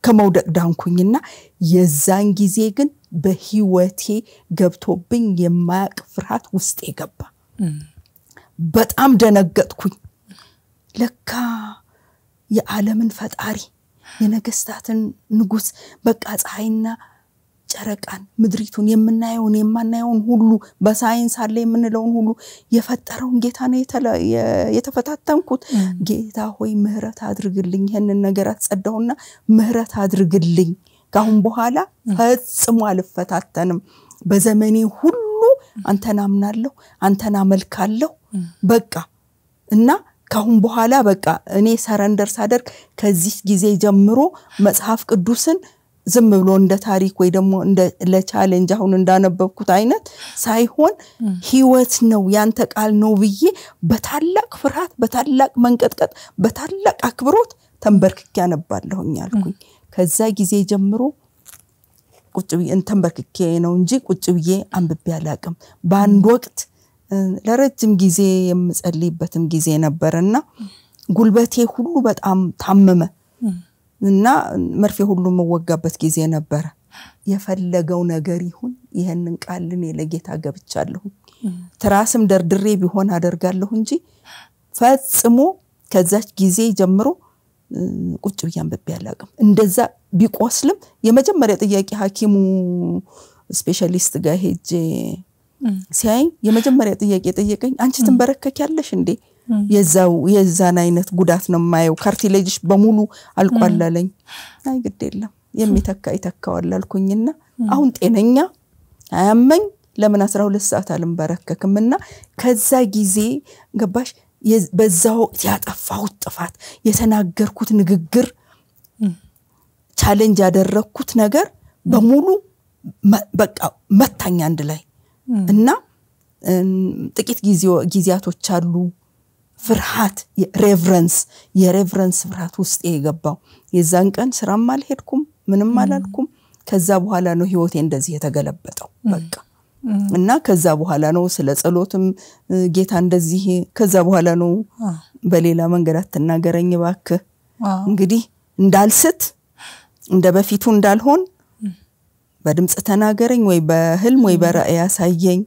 ከመውደቅ ዳንኩኝና የዛን ጊዜ ግን በህይወቴ ገብቶብኝ የማያቅ ፍርሃት ውስጤ ገባ። በጣም ደነገጥኩኝ። ለካ የዓለምን ፈጣሪ የነገስታትን ንጉስ በቃ ፀሐይና ጨረቃን፣ ምድሪቱን፣ የምናየውን የማናየውን ሁሉ በሳይንስ አለ የምንለውን ሁሉ የፈጠረውን ጌታ ነው የተፈታተንኩት። ጌታ ሆይ ምህረት አድርግልኝ፣ ይህንን ነገር አትጸዳሁና ምህረት አድርግልኝ። ካሁን በኋላ ፈጽሞ አልፈታተንም። በዘመኔ ሁሉ አንተን አምናለሁ፣ አንተን አመልካለሁ። በቃ እና ካአሁን በኋላ በቃ እኔ ሰረንደር ሳደርግ ከዚህ ጊዜ ጀምሮ መጽሐፍ ቅዱስን ዝም ብሎ እንደ ታሪክ ወይ ደግሞ ለቻሌንጅ አሁን እንዳነበብኩት አይነት ሳይሆን ህይወት ነው ያንተ ቃል ነው ብዬ በታላቅ ፍርሃት፣ በታላቅ መንቀጥቀጥ፣ በታላቅ አክብሮት ተንበርክኬ ያነባለሁኝ አልኩኝ። ከዛ ጊዜ ጀምሮ ቁጭ ብዬ ተንበርክኬ ነው እንጂ ቁጭ ብዬ አንብቤ አላቅም። በአንድ ወቅት ለረጅም ጊዜ የምጸልይበትም ጊዜ ነበርና ጉልበቴ ሁሉ በጣም ታመመ። እና መርፌ ሁሉ የምወጋበት ጊዜ ነበረ። የፈለገው ነገር ይሁን ይህንን ቃል እኔ ለጌታ ገብቻለሁ። ትራስም ደርድሬ ቢሆን አደርጋለሁ እንጂ ፈጽሞ ከዛች ጊዜ ጀምሮ ቁጭ ብዬ አንብቤ አላውቅም። እንደዛ ቢቆስልም የመጀመሪያ ጥያቄ ሐኪሙ ስፔሻሊስት ጋር ሄጄ ሲያይ የመጀመሪያ ጥያቄ ጠየቀኝ። አንቺ ትንበረከኪያለሽ እንዴ? የዛው የዛን አይነት ጉዳት ነው የማየው። ካርቲሌጅሽ በሙሉ አልቋላለኝ አይ ግድ የለም የሚተካ ይተካዋል አልኩኝና አሁን ጤነኛ አያመኝ ለምን አስራ ሁለት ሰዓት አልንበረከክም? እና ከዛ ጊዜ ገባሽ በዛ ወቅት ያጠፋሁት ጥፋት የተናገርኩት ንግግር ቻሌንጅ ያደረግኩት ነገር በሙሉ በቃ መታኝ አንድ ላይ እና ጥቂት ጊዜያቶች አሉ ፍርሃት ሬቨረንስ የሬቨረንስ ፍርሃት ውስጤ የገባው የዛን ቀን ስራም አልሄድኩም ምንም አላልኩም ከዛ በኋላ ነው ህይወቴ እንደዚህ የተገለበጠው በቃ እና ከዛ በኋላ ነው ስለ ጸሎትም ጌታ እንደዚህ ከዛ በኋላ ነው በሌላ መንገድ አትናገረኝ ባክ እንግዲህ እንዳልስት እንደ በፊቱ እንዳልሆን በድምፅ ተናገረኝ ወይ በህልም ወይ በራእይ ያሳየኝ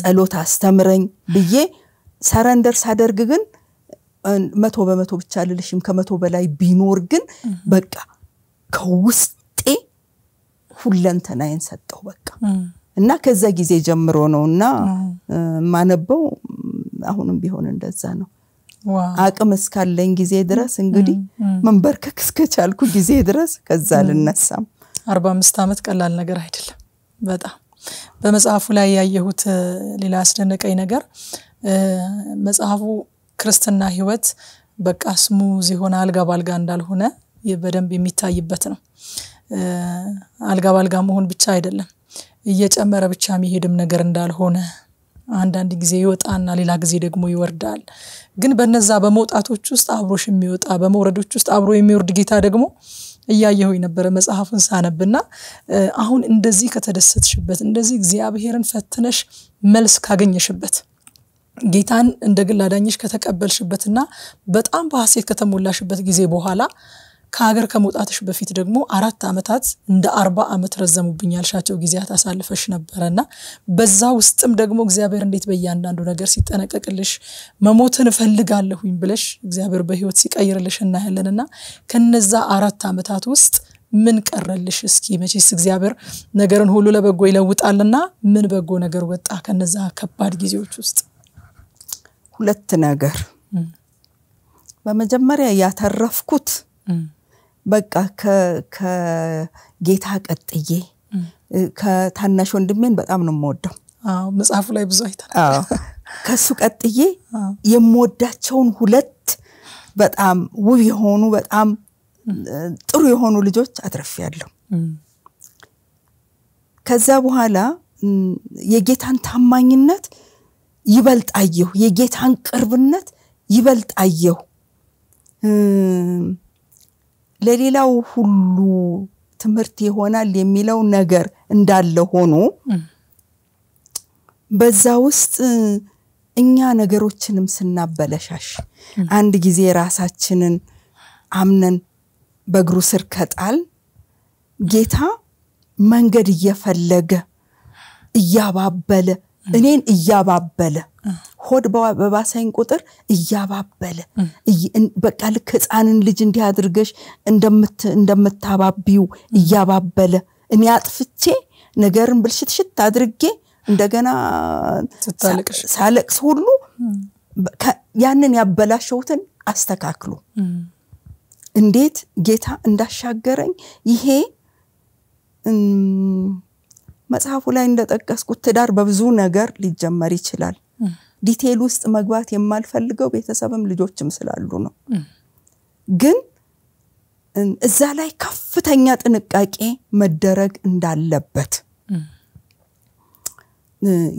ጸሎት አስተምረኝ ብዬ ሰረንደር ሳደርግ ግን መቶ በመቶ ብቻ ልልሽም ከመቶ በላይ ቢኖር ግን በቃ ከውስጤ ሁለንተናዬን ሰጠው በቃ እና ከዛ ጊዜ ጀምሮ ነው እና ማነበው አሁንም ቢሆን እንደዛ ነው። አቅም እስካለኝ ጊዜ ድረስ እንግዲህ መንበርከክ እስከቻልኩ ጊዜ ድረስ ከዛ አልነሳም። አርባ አምስት ዓመት ቀላል ነገር አይደለም በጣም በመጽሐፉ ላይ ያየሁት ሌላ ያስደነቀኝ ነገር መጽሐፉ ክርስትና ህይወት በቃ ስሙዝ የሆነ አልጋ ባልጋ እንዳልሆነ በደንብ የሚታይበት ነው። አልጋ ባልጋ መሆን ብቻ አይደለም፣ እየጨመረ ብቻ የሚሄድም ነገር እንዳልሆነ አንዳንድ ጊዜ ይወጣና ሌላ ጊዜ ደግሞ ይወርዳል። ግን በነዛ በመውጣቶች ውስጥ አብሮሽ የሚወጣ በመውረዶች ውስጥ አብሮ የሚወርድ ጌታ ደግሞ እያየሁኝ ነበረ መጽሐፉን ሳነብና አሁን እንደዚህ ከተደሰትሽበት እንደዚህ እግዚአብሔርን ፈትነሽ መልስ ካገኘሽበት ጌታን እንደ ግል አዳኝሽ ከተቀበልሽበትና በጣም በሐሴት ከተሞላሽበት ጊዜ በኋላ ከሀገር ከመውጣትሽ በፊት ደግሞ አራት ዓመታት እንደ አርባ ዓመት ረዘሙብኝ ያልሻቸው ጊዜያት አሳልፈሽ ነበረና በዛ ውስጥም ደግሞ እግዚአብሔር እንዴት በእያንዳንዱ ነገር ሲጠነቀቅልሽ መሞትን እፈልጋለሁኝ ብለሽ እግዚአብሔር በህይወት ሲቀይርልሽ እናያለንና ከነዛ አራት ዓመታት ውስጥ ምን ቀረልሽ? እስኪ መቼስ እግዚአብሔር ነገርን ሁሉ ለበጎ ይለውጣልና ምን በጎ ነገር ወጣ ከነዛ ከባድ ጊዜዎች ውስጥ? ሁለት ነገር በመጀመሪያ ያተረፍኩት በቃ ከጌታ ቀጥዬ ከታናሽ ወንድሜን በጣም ነው የምወደው። መጽሐፉ ላይ ብዙ አይተናል። ከሱ ቀጥዬ የምወዳቸውን ሁለት በጣም ውብ የሆኑ በጣም ጥሩ የሆኑ ልጆች አትረፌያለሁ። ከዛ በኋላ የጌታን ታማኝነት ይበልጥ አየሁ። የጌታን ቅርብነት ይበልጥ አየሁ። ለሌላው ሁሉ ትምህርት ይሆናል የሚለው ነገር እንዳለ ሆኖ በዛ ውስጥ እኛ ነገሮችንም ስናበለሻሽ አንድ ጊዜ ራሳችንን አምነን በእግሩ ስር ከጣል ጌታ መንገድ እየፈለገ እያባበለ እኔን እያባበለ ሆድ በባሳኝ ቁጥር እያባበለ በቃ ልክ ህፃንን ልጅ እንዲህ አድርገሽ እንደምታባቢው እያባበለ እኔ አጥፍቼ ነገርን ብልሽትሽት አድርጌ እንደገና ሳለቅስ ሁሉ ያንን ያበላሸውትን አስተካክሉ። እንዴት ጌታ እንዳሻገረኝ ይሄ መጽሐፉ ላይ እንደጠቀስኩት ትዳር በብዙ ነገር ሊጀመር ይችላል። ዲቴል ውስጥ መግባት የማልፈልገው ቤተሰብም ልጆችም ስላሉ ነው። ግን እዛ ላይ ከፍተኛ ጥንቃቄ መደረግ እንዳለበት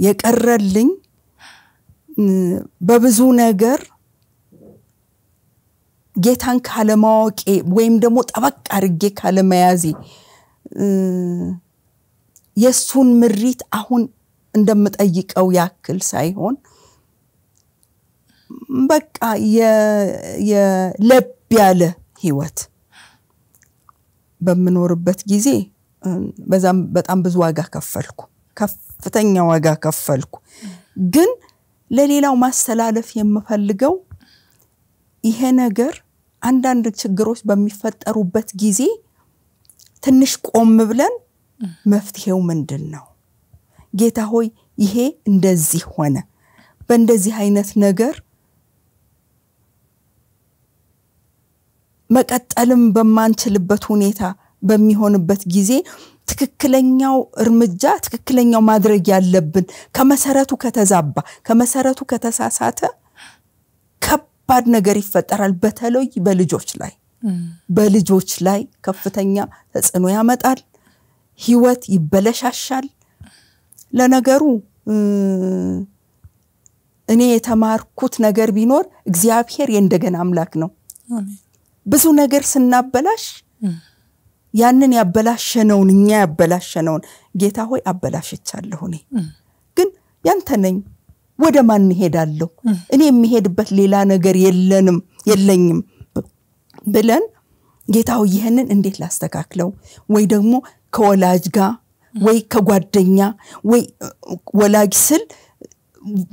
የቀረልኝ በብዙ ነገር ጌታን ካለማወቄ ወይም ደግሞ ጠበቅ አድርጌ ካለመያዜ የእሱን ምሪት አሁን እንደምጠይቀው ያክል ሳይሆን በቃ የለብ ያለ ህይወት በምኖርበት ጊዜ በዛም በጣም ብዙ ዋጋ ከፈልኩ፣ ከፍተኛ ዋጋ ከፈልኩ። ግን ለሌላው ማስተላለፍ የምፈልገው ይሄ ነገር አንዳንድ ችግሮች በሚፈጠሩበት ጊዜ ትንሽ ቆም ብለን መፍትሄው ምንድን ነው? ጌታ ሆይ ይሄ እንደዚህ ሆነ፣ በእንደዚህ አይነት ነገር መቀጠልም በማንችልበት ሁኔታ በሚሆንበት ጊዜ ትክክለኛው እርምጃ ትክክለኛው ማድረግ ያለብን ከመሰረቱ ከተዛባ ከመሰረቱ ከተሳሳተ ከባድ ነገር ይፈጠራል። በተለይ በልጆች ላይ በልጆች ላይ ከፍተኛ ተጽዕኖ ያመጣል። ህይወት ይበለሻሻል። ለነገሩ እኔ የተማርኩት ነገር ቢኖር እግዚአብሔር የእንደገና አምላክ ነው። ብዙ ነገር ስናበላሽ ያንን ያበላሸነውን እኛ ያበላሸነውን ጌታ ሆይ አበላሽቻለሁ እኔ ግን ያንተ ነኝ ወደ ማን እሄዳለሁ? እኔ የሚሄድበት ሌላ ነገር የለንም የለኝም ብለን ጌታ ሆይ ይህንን እንዴት ላስተካክለው ወይ ደግሞ ከወላጅ ጋር ወይ ከጓደኛ ወይ ወላጅ ስል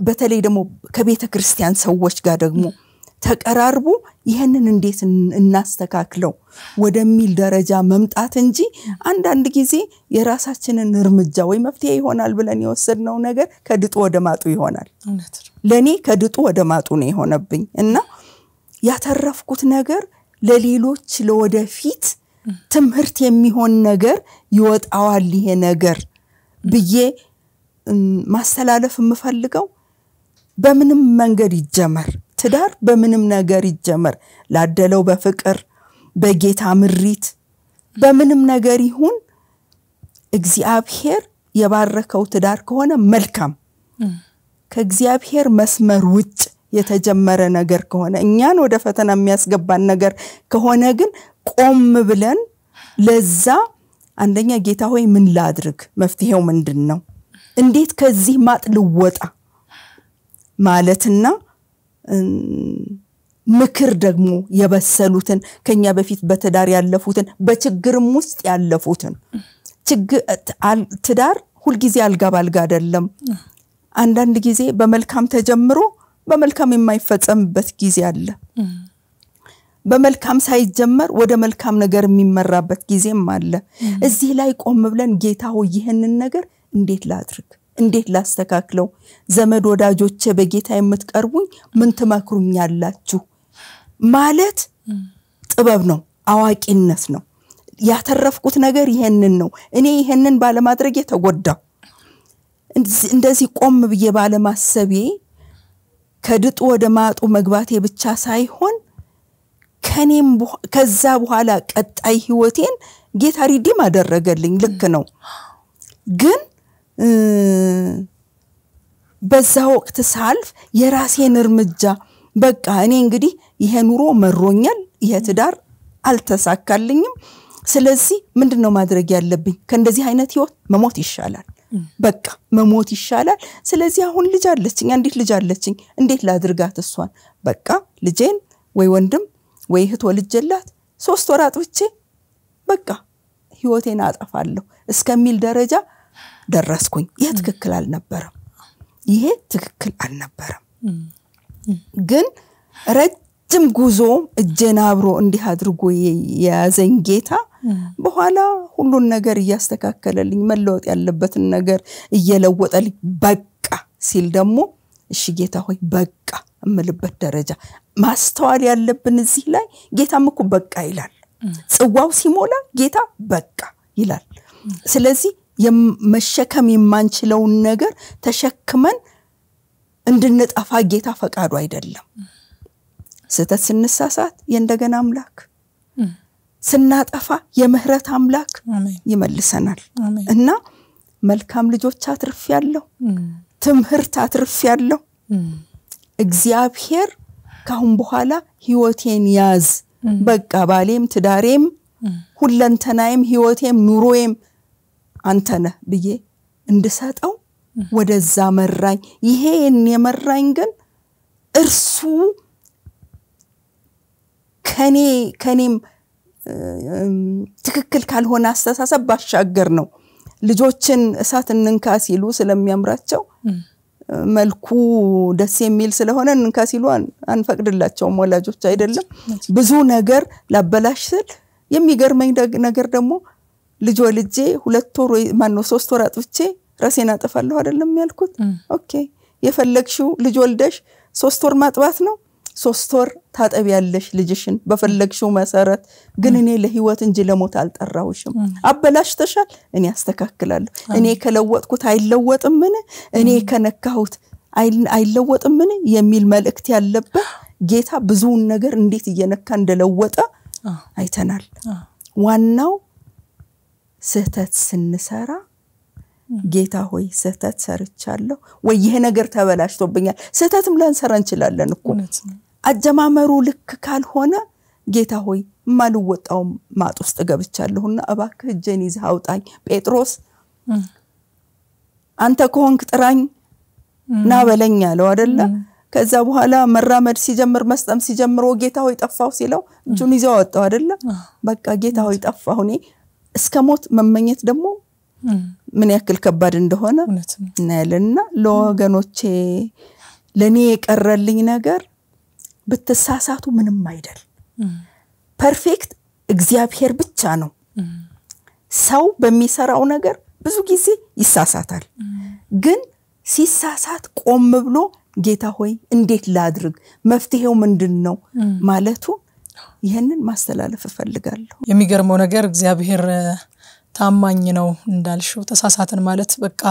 በተለይ ደግሞ ከቤተ ክርስቲያን ሰዎች ጋር ደግሞ ተቀራርቦ ይህንን እንዴት እናስተካክለው ወደሚል ደረጃ መምጣት እንጂ አንዳንድ ጊዜ የራሳችንን እርምጃ ወይ መፍትሄ ይሆናል ብለን የወሰድነው ነገር ከድጡ ወደ ማጡ ይሆናል። ለእኔ ከድጡ ወደ ማጡ ነው የሆነብኝ እና ያተረፍኩት ነገር ለሌሎች ለወደፊት ትምህርት የሚሆን ነገር ይወጣዋል ይሄ ነገር ብዬ ማስተላለፍ የምፈልገው በምንም መንገድ ይጀመር ትዳር በምንም ነገር ይጀመር ላደለው በፍቅር በጌታ ምሪት በምንም ነገር ይሁን እግዚአብሔር የባረከው ትዳር ከሆነ መልካም ከእግዚአብሔር መስመር ውጭ የተጀመረ ነገር ከሆነ እኛን ወደ ፈተና የሚያስገባን ነገር ከሆነ ግን ቆም ብለን ለዛ አንደኛ ጌታ ሆይ ምን ላድርግ፣ መፍትሄው ምንድን ነው፣ እንዴት ከዚህ ማጥ ልወጣ ማለትና ምክር ደግሞ የበሰሉትን ከኛ በፊት በትዳር ያለፉትን በችግርም ውስጥ ያለፉትን ትዳር ሁልጊዜ አልጋ ባልጋ አይደለም። አንዳንድ ጊዜ በመልካም ተጀምሮ በመልካም የማይፈጸምበት ጊዜ አለ። በመልካም ሳይጀመር ወደ መልካም ነገር የሚመራበት ጊዜም አለ። እዚህ ላይ ቆም ብለን ጌታ ሆይ ይህንን ነገር እንዴት ላድርግ፣ እንዴት ላስተካክለው፣ ዘመድ ወዳጆቼ፣ በጌታ የምትቀርቡኝ ምን ትመክሩኛላችሁ ማለት ጥበብ ነው፣ አዋቂነት ነው። ያተረፍኩት ነገር ይሄንን ነው። እኔ ይሄንን ባለማድረግ የተጎዳው እንደዚህ ቆም ብዬ ባለማሰቤ ከድጡ ወደ ማጡ መግባቴ ብቻ ሳይሆን ከኔም ከዛ በኋላ ቀጣይ ህይወቴን ጌታ ሪዲም አደረገልኝ። ልክ ነው። ግን በዛ ወቅት ሳልፍ የራሴን እርምጃ በቃ እኔ እንግዲህ ይሄ ኑሮ መሮኛል፣ ይሄ ትዳር አልተሳካልኝም። ስለዚህ ምንድን ነው ማድረግ ያለብኝ? ከእንደዚህ አይነት ህይወት መሞት ይሻላል። በቃ መሞት ይሻላል። ስለዚህ አሁን ልጅ አለችኝ፣ አንዲት ልጅ አለችኝ። እንዴት ላድርጋት? እሷን በቃ ልጄን ወይ ወንድም ወይ እህት ወልጄላት ሶስት ወር አጥብቼ በቃ ህይወቴን አጠፋለሁ እስከሚል ደረጃ ደረስኩኝ። ይህ ትክክል አልነበረም። ይሄ ትክክል አልነበረም። ግን ረጅም ጉዞ እጄን አብሮ እንዲህ አድርጎ የያዘኝ ጌታ በኋላ ሁሉን ነገር እያስተካከለልኝ መለወጥ ያለበትን ነገር እየለወጠልኝ በቃ ሲል ደግሞ እሺ ጌታ ሆይ በቃ እምልበት ደረጃ ማስተዋል ያለብን እዚህ ላይ ጌታም እኮ በቃ ይላል። ጽዋው ሲሞላ ጌታ በቃ ይላል። ስለዚህ መሸከም የማንችለውን ነገር ተሸክመን እንድንጠፋ ጌታ ፈቃዱ አይደለም። ስህተት ስንሳሳት የእንደገና አምላክ ስናጠፋ የምህረት አምላክ ይመልሰናል እና መልካም ልጆች አትርፍ ያለው ትምህርት አትርፍ ያለው እግዚአብሔር ካሁን በኋላ ህይወቴን ያዝ፣ በቃ ባሌም፣ ትዳሬም፣ ሁለንተናዬም፣ ህይወቴም፣ ኑሮዬም አንተነ ብዬ እንድሰጠው ወደዛ መራኝ። ይሄ የመራኝ ግን እርሱ ከኔ ከኔም ትክክል ካልሆነ አስተሳሰብ ባሻገር ነው። ልጆችን እሳት እንንካ ሲሉ ስለሚያምራቸው መልኩ ደስ የሚል ስለሆነ እንካ ሲሉ አንፈቅድላቸውም ወላጆች አይደለም። ብዙ ነገር ላበላሽ ስል የሚገርመኝ ነገር ደግሞ ልጅ ወልጄ ሁለት ወር ማነው ሶስት ወር አጥፍቼ ራሴን አጠፋለሁ አይደለም ያልኩት። ኦኬ የፈለግሽው ልጅ ወልደሽ ሶስት ወር ማጥባት ነው ሶስት ወር ታጠቢያለሽ ልጅሽን በፈለግሽው መሰረት። ግን እኔ ለህይወት እንጂ ለሞት አልጠራሁሽም። አበላሽተሻል፣ እኔ አስተካክላለሁ። እኔ ከለወጥኩት አይለወጥምን? እኔ ከነካሁት አይለወጥምን? የሚል መልእክት ያለበት ጌታ ብዙውን ነገር እንዴት እየነካ እንደለወጠ አይተናል። ዋናው ስህተት ስንሰራ ጌታ ሆይ ስህተት ሰርቻለሁ ወይ ይሄ ነገር ተበላሽቶብኛል። ስህተትም ላንሰራ እንችላለን እኮ አጀማመሩ ልክ ካልሆነ ጌታ ሆይ የማልወጣው ማጥ ውስጥ ገብቻለሁና እባክህ እጄን ይዘህ አውጣኝ። ጴጥሮስ አንተ ከሆንክ ጥራኝ ና በለኝ አለው አደለ? ከዛ በኋላ መራመድ ሲጀምር መስጠም ሲጀምር ጌታ ሆይ ጠፋሁ ሲለው እጁን ይዘው አወጣው አደለ? በቃ ጌታ ሆይ ጠፋሁ እኔ እስከ ሞት መመኘት ደግሞ ምን ያክል ከባድ እንደሆነ እናያለንና ለወገኖቼ ለእኔ የቀረልኝ ነገር ብትሳሳቱ ምንም አይደል። ፐርፌክት እግዚአብሔር ብቻ ነው። ሰው በሚሰራው ነገር ብዙ ጊዜ ይሳሳታል። ግን ሲሳሳት ቆም ብሎ ጌታ ሆይ እንዴት ላድርግ፣ መፍትሄው ምንድን ነው ማለቱ ይህንን ማስተላለፍ እፈልጋለሁ። የሚገርመው ነገር እግዚአብሔር ታማኝ ነው እንዳልሽው ተሳሳትን ማለት በቃ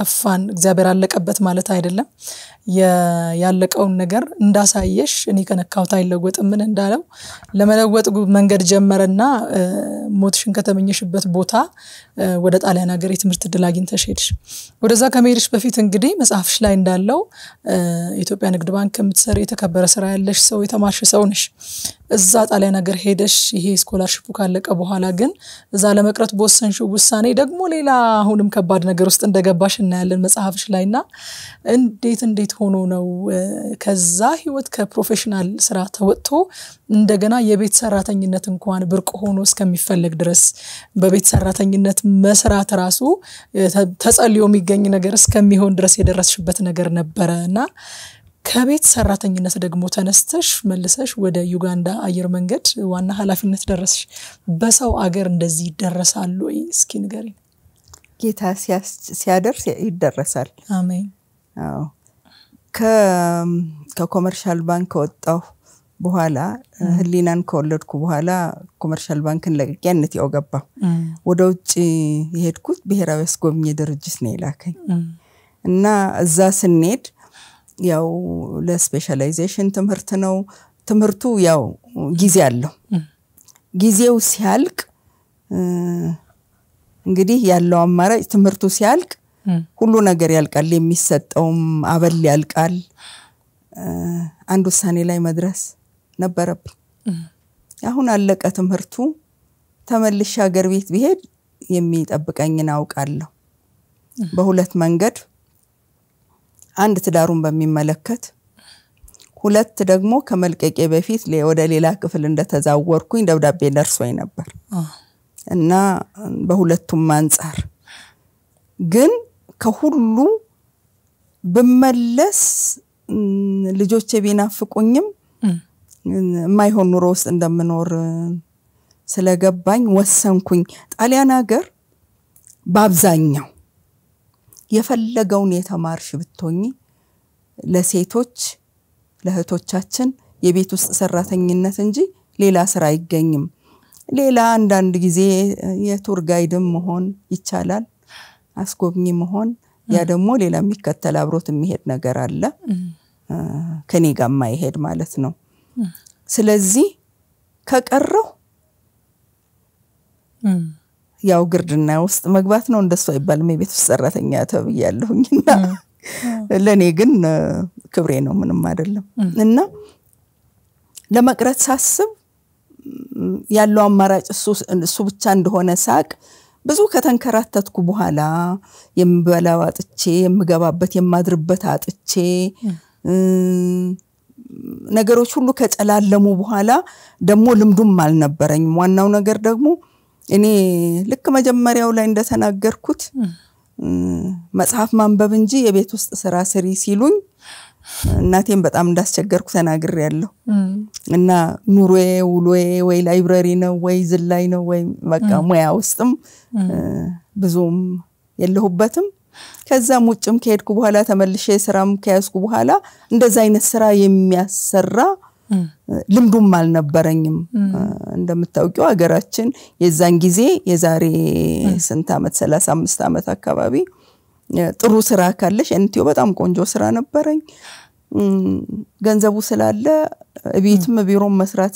ጠፋን እግዚአብሔር አለቀበት ማለት አይደለም። ያለቀውን ነገር እንዳሳየሽ እኔ ከነካሁት አይለወጥምን እንዳለው ለመለወጥ መንገድ ጀመረና ሞትሽን ከተመኘሽበት ቦታ ወደ ጣሊያን ሀገር የትምህርት እድል አግኝተሽ ሄድሽ። ወደዛ ከመሄድሽ በፊት እንግዲህ መጽሐፍሽ ላይ እንዳለው ኢትዮጵያ ንግድ ባንክ የምትሰሪ የተከበረ ስራ ያለሽ ሰው የተማርሽ ሰው ነሽ። እዛ ጣሊያን ነገር ሄደሽ ይሄ ስኮላርሽፑ ካለቀ በኋላ ግን እዛ ለመቅረት በወሰንሽው ውሳኔ ደግሞ ሌላ አሁንም ከባድ ነገር ውስጥ እንደገባሽ እናያለን መጽሐፍሽ ላይ እና እንዴት እንዴት ሆኖ ነው ከዛ ህይወት ከፕሮፌሽናል ስራ ተወጥቶ እንደገና የቤት ሰራተኝነት እንኳን ብርቅ ሆኖ እስከሚፈለግ ድረስ በቤት ሰራተኝነት መስራት ራሱ ተጸልዮ የሚገኝ ነገር እስከሚሆን ድረስ የደረስሽበት ነገር ነበረ እና ከቤት ሰራተኝነት ደግሞ ተነስተሽ መልሰሽ ወደ ዩጋንዳ አየር መንገድ ዋና ኃላፊነት ደረስሽ። በሰው አገር እንደዚህ ይደረሳሉ ወይ? እስኪ ንገሪኝ። ጌታ ሲያደርስ ይደረሳል። አሜን። ከኮመርሻል ባንክ ወጣሁ በኋላ ህሊናን ከወለድኩ በኋላ ኮመርሻል ባንክን ለቅቄ ያው ገባሁ። ወደ ውጭ የሄድኩት ብሔራዊ አስጎብኚ ድርጅት ነው የላከኝ እና እዛ ስንሄድ ያው ለስፔሻላይዜሽን ትምህርት ነው። ትምህርቱ ያው ጊዜ አለው። ጊዜው ሲያልቅ እንግዲህ ያለው አማራጭ ትምህርቱ ሲያልቅ ሁሉ ነገር ያልቃል። የሚሰጠውም አበል ያልቃል። አንድ ውሳኔ ላይ መድረስ ነበረብኝ። አሁን አለቀ ትምህርቱ። ተመልሼ ሀገር ቤት ብሄድ የሚጠብቀኝን አውቃለሁ። በሁለት መንገድ አንድ ትዳሩን በሚመለከት ሁለት ደግሞ ከመልቀቄ በፊት ወደ ሌላ ክፍል እንደተዛወርኩኝ ደብዳቤ ደርሶኝ ነበር እና በሁለቱም አንጻር ግን ከሁሉ ብመለስ ልጆቼ ቢናፍቁኝም የማይሆን ኑሮ ውስጥ እንደምኖር ስለገባኝ ወሰንኩኝ። ጣሊያን ሀገር በአብዛኛው የፈለገውን የተማርሽ ብትሆኚ ለሴቶች ለእህቶቻችን የቤት ውስጥ ሰራተኝነት እንጂ ሌላ ስራ አይገኝም። ሌላ አንዳንድ ጊዜ የቱር ጋይድም መሆን ይቻላል፣ አስጎብኚ መሆን። ያ ደግሞ ሌላ የሚከተል አብሮት የሚሄድ ነገር አለ፣ ከኔ ጋር ማይሄድ ማለት ነው። ስለዚህ ከቀረው ያው ግርድና ውስጥ መግባት ነው። እንደሱ አይባልም። የቤት ውስጥ ሰራተኛ ተብያለሁኝ እና ለእኔ ግን ክብሬ ነው፣ ምንም አይደለም እና ለመቅረት ሳስብ ያለው አማራጭ እሱ ብቻ እንደሆነ ሳቅ ብዙ ከተንከራተትኩ በኋላ የምበላው አጥቼ የምገባበት የማድርበት አጥቼ ነገሮች ሁሉ ከጨላለሙ በኋላ ደግሞ ልምዱም አልነበረኝም። ዋናው ነገር ደግሞ እኔ ልክ መጀመሪያው ላይ እንደተናገርኩት መጽሐፍ ማንበብ እንጂ የቤት ውስጥ ስራ ስሪ ሲሉኝ እናቴም በጣም እንዳስቸገርኩ ተናግር ያለው እና ኑሮዬ ውሎዬ ወይ ላይብረሪ ነው ወይ ዝላይ ነው ወይ በቃ ሙያ ውስጥም ብዙም የለሁበትም። ከዛም ውጭም ከሄድኩ በኋላ ተመልሼ ስራም ከያዝኩ በኋላ እንደዛ አይነት ስራ የሚያሰራ ልምዱም አልነበረኝም። እንደምታውቂው ሀገራችን የዛን ጊዜ የዛሬ ስንት ዓመት ሰላሳ አምስት ዓመት አካባቢ ጥሩ ስራ ካለሽ እንትዮ በጣም ቆንጆ ስራ ነበረኝ። ገንዘቡ ስላለ ቤትም ቢሮም መስራት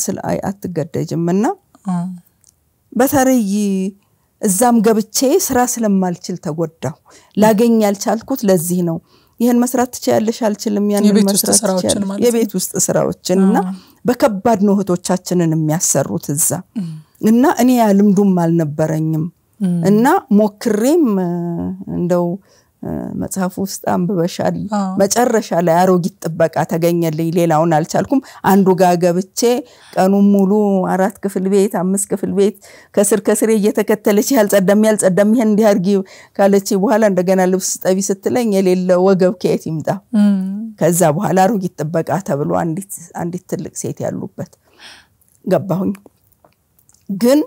አትገደጅም እና በተለይ እዛም ገብቼ ስራ ስለማልችል ተጎዳሁ። ላገኝ ያልቻልኩት ለዚህ ነው። ይህን መስራት ትችያለሽ አልችልም ያንን የቤት ውስጥ ስራዎችን እና በከባድ ነው እህቶቻችንን የሚያሰሩት እዛ እና እኔ ያልምዱም አልነበረኝም እና ሞክሬም እንደው መጽሐፍ ውስጥ አንብበሻል። መጨረሻ ላይ አሮጊት ጥበቃ ተገኘልኝ፣ ሌላውን አልቻልኩም። አንዱ ጋር ገብቼ ቀኑን ሙሉ አራት ክፍል ቤት፣ አምስት ክፍል ቤት ከስር ከስሬ እየተከተለች ያልጸደም ያልጸደም ይሄን እንዲህ ካለች በኋላ እንደገና ልብስ ጠቢ ስትለኝ የሌለ ወገብ ከየት ይምጣ? ከዛ በኋላ አሮጊት ጥበቃ ተብሎ አንዲት ትልቅ ሴት ያሉበት ገባሁኝ ግን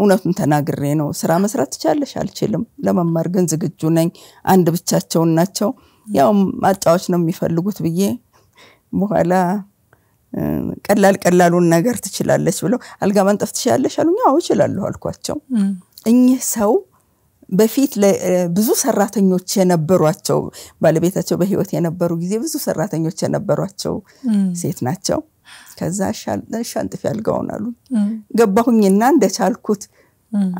እውነቱን ተናግሬ ነው። ስራ መስራት ትቻለሽ? አልችልም። ለመማር ግን ዝግጁ ነኝ። አንድ ብቻቸውን ናቸው። ያው ማጫዎች ነው የሚፈልጉት ብዬ በኋላ ቀላል ቀላሉን ነገር ትችላለች ብለው አልጋ ማንጠፍ ትችላለሽ አሉኝ። አዎ እችላለሁ አልኳቸው። እኚህ ሰው በፊት ብዙ ሰራተኞች የነበሯቸው ባለቤታቸው በህይወት የነበሩ ጊዜ ብዙ ሰራተኞች የነበሯቸው ሴት ናቸው። ከዛ ሻንጥፍ ያልገውን አሉ። ገባሁኝና እንደቻልኩት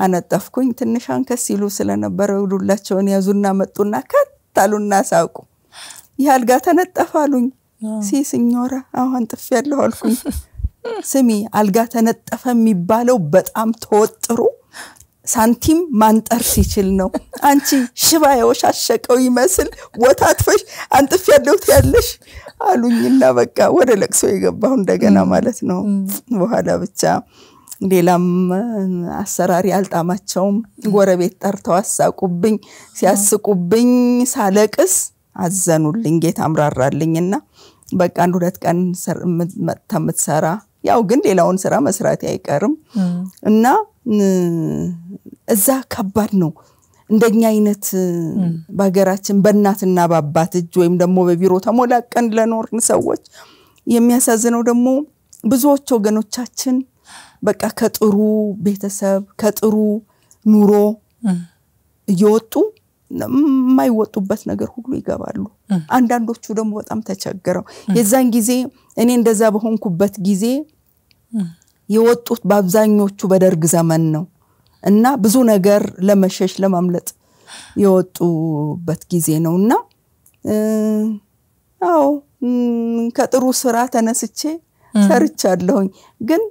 አነጠፍኩኝ። ትንሽ አንከስ ይሉ ስለነበረ ዱላቸውን ያዙና መጡና ከት አሉና ሳቁ። ይህ አልጋ ተነጠፈ አሉኝ። ሲ ሲኞራ አሁ አንጥፍ ያለሁ አልኩኝ። ስሚ አልጋ ተነጠፈ የሚባለው በጣም ተወጥሮ ሳንቲም ማንጠር ሲችል ነው። አንቺ ሽባ የወሻሸቀው ይመስል ወታትፈሽ አንጥፍ ያለው ያለሽ አሉኝና በቃ ወደ ለቅሶ የገባሁ እንደገና ማለት ነው። በኋላ ብቻ ሌላም አሰራሪ አልጣማቸውም። ጎረቤት ጠርተው አሳቁብኝ። ሲያስቁብኝ ሳለቅስ አዘኑልኝ። ጌታ አምራራልኝና በቃ አንድ ሁለት ቀን ከምትሰራ ያው ግን ሌላውን ስራ መስራት አይቀርም እና እዛ ከባድ ነው። እንደኛ አይነት በሀገራችን በእናትና በአባት እጅ ወይም ደግሞ በቢሮ ተሞላቀን ለኖርን ሰዎች የሚያሳዝነው ደግሞ ብዙዎች ወገኖቻችን በቃ ከጥሩ ቤተሰብ ከጥሩ ኑሮ እየወጡ የማይወጡበት ነገር ሁሉ ይገባሉ። አንዳንዶቹ ደግሞ በጣም ተቸግረው የዛን ጊዜ እኔ እንደዛ በሆንኩበት ጊዜ የወጡት በአብዛኞቹ በደርግ ዘመን ነው እና ብዙ ነገር ለመሸሽ ለማምለጥ የወጡበት ጊዜ ነው እና አዎ ከጥሩ ስራ ተነስቼ ሰርቻለሁኝ። ግን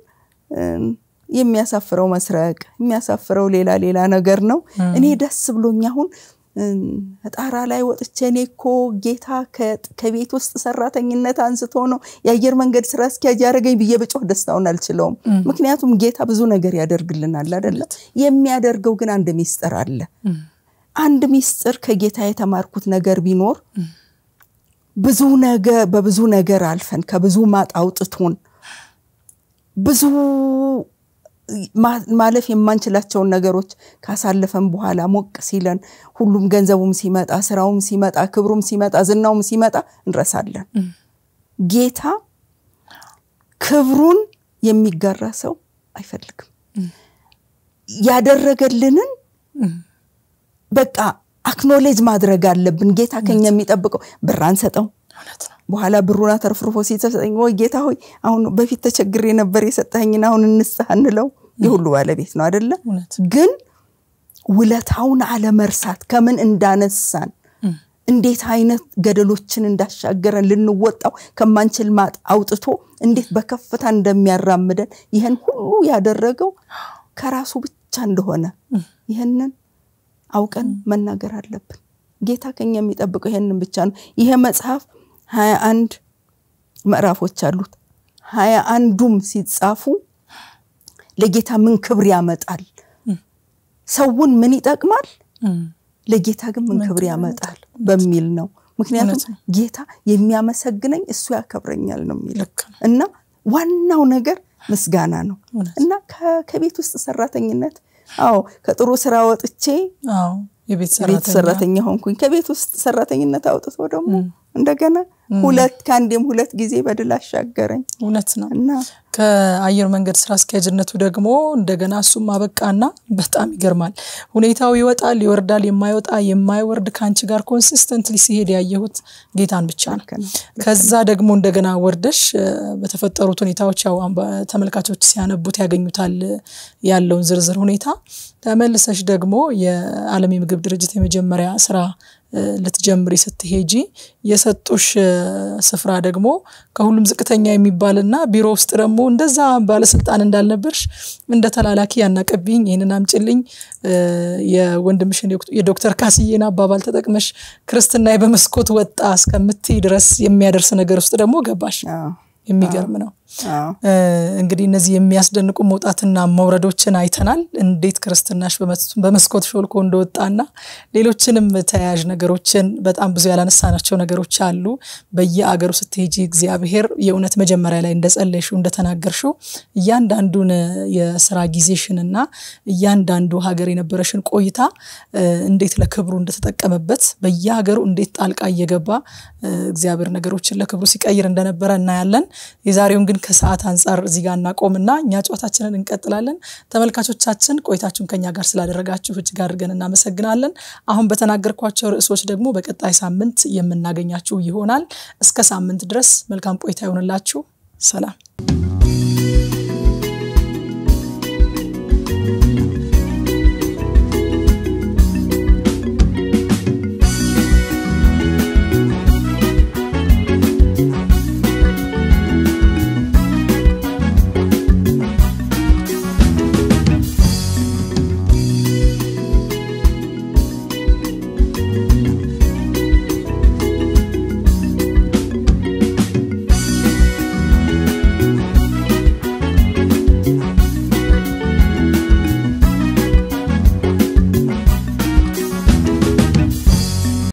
የሚያሳፍረው መስረቅ፣ የሚያሳፍረው ሌላ ሌላ ነገር ነው። እኔ ደስ ብሎኝ አሁን ጣራ ላይ ወጥቼ እኔ እኮ ጌታ ከቤት ውስጥ ሰራተኝነት አንስቶ ነው የአየር መንገድ ስራ አስኪያጅ ያደረገኝ ብዬ በጮህ ደስታውን አልችለውም። ምክንያቱም ጌታ ብዙ ነገር ያደርግልናል አይደለም። የሚያደርገው ግን አንድ ሚስጥር አለ። አንድ ሚስጥር ከጌታ የተማርኩት ነገር ቢኖር ብዙ ነገር በብዙ ነገር አልፈን ከብዙ ማጥ አውጥቶን ብዙ ማለፍ የማንችላቸውን ነገሮች ካሳለፈን በኋላ ሞቅ ሲለን ሁሉም ገንዘቡም ሲመጣ፣ ስራውም ሲመጣ፣ ክብሩም ሲመጣ፣ ዝናውም ሲመጣ እንረሳለን። ጌታ ክብሩን የሚጋራ ሰው አይፈልግም። ያደረገልንን በቃ አክኖሌጅ ማድረግ አለብን። ጌታ ከኛ የሚጠብቀው ብር አንሰጠው በኋላ ብሩን አተርፍርፎ ሲሰጠኝ ወይ ጌታ ሆይ አሁን በፊት ተቸግሬ ነበር የሰጠኝን አሁን እንስህ እንለው የሁሉ ባለቤት ነው አደለ? ግን ውለታውን አለመርሳት ከምን እንዳነሳን እንዴት አይነት ገደሎችን እንዳሻገረን ልንወጣው ከማንችል ማጥ አውጥቶ እንዴት በከፍታ እንደሚያራምደን ይህን ሁሉ ያደረገው ከራሱ ብቻ እንደሆነ ይህንን አውቀን መናገር አለብን። ጌታ ከኛ የሚጠብቀው ይህንን ብቻ ነው። ይሄ መጽሐፍ ሀያ አንድ ምዕራፎች አሉት። ሀያ አንዱም ሲጻፉ ለጌታ ምን ክብር ያመጣል? ሰውን ምን ይጠቅማል? ለጌታ ግን ምን ክብር ያመጣል በሚል ነው። ምክንያቱም ጌታ የሚያመሰግነኝ እሱ ያከብረኛል ነው የሚለው እና ዋናው ነገር ምስጋና ነው እና ከቤት ውስጥ ሰራተኝነት አዎ ከጥሩ ስራ ወጥቼ የቤት ሰራተኛ ሆንኩኝ። ከቤት ውስጥ ሰራተኝነት አውጥቶ ደግሞ እንደገና ሁለት ከአንዴም ሁለት ጊዜ በድል አሻገረኝ። እውነት ነው እና ከአየር መንገድ ስራ አስኪያጅነቱ ደግሞ እንደገና እሱም አበቃና በጣም ይገርማል። ሁኔታው ይወጣል ይወርዳል፣ የማይወጣ የማይወርድ ከአንቺ ጋር ኮንሲስተንትሊ ሲሄድ ያየሁት ጌታን ብቻ ነው። ከዛ ደግሞ እንደገና ወርደሽ በተፈጠሩት ሁኔታዎች ያው ተመልካቾች ሲያነቡት ያገኙታል ያለውን ዝርዝር ሁኔታ ተመልሰሽ ደግሞ የዓለም የምግብ ድርጅት የመጀመሪያ ስራ ልትጀምሪ ስትሄጂ የሰጡሽ ስፍራ ደግሞ ከሁሉም ዝቅተኛ የሚባልና ቢሮ ውስጥ ደግሞ እንደዛ ባለስልጣን እንዳልነበርሽ እንደ ተላላኪ ያናቀብኝ ይህንን አምጭልኝ የወንድምሽን የዶክተር ካስዬን አባባል ተጠቅመሽ ክርስትና በመስኮት ወጣ እስከምትይ ድረስ የሚያደርስ ነገር ውስጥ ደግሞ ገባሽ። የሚገርም ነው። እንግዲህ እነዚህ የሚያስደንቁ መውጣትና መውረዶችን አይተናል። እንዴት ክርስትናሽ በመስኮት ሾልኮ እንደወጣና ሌሎችንም ተያያዥ ነገሮችን በጣም ብዙ ያላነሳናቸው ነገሮች አሉ። በየአገሩ ስትሄጂ እግዚአብሔር የእውነት መጀመሪያ ላይ እንደጸለሹ እንደተናገርሽው እያንዳንዱን የስራ ጊዜሽንና እያንዳንዱ ሀገር የነበረሽን ቆይታ እንዴት ለክብሩ እንደተጠቀመበት በየሀገሩ እንዴት ጣልቃ እየገባ እግዚአብሔር ነገሮችን ለክብሩ ሲቀይር እንደነበረ እናያለን። የዛሬውን ግን ከሰዓት አንጻር እዚህ ጋር እናቆምና እኛ ጨዋታችንን እንቀጥላለን። ተመልካቾቻችን ቆይታችሁን ከኛ ጋር ስላደረጋችሁ እጅግ አድርገን እናመሰግናለን። አሁን በተናገርኳቸው ርዕሶች ደግሞ በቀጣይ ሳምንት የምናገኛችሁ ይሆናል። እስከ ሳምንት ድረስ መልካም ቆይታ ይሆንላችሁ። ሰላም።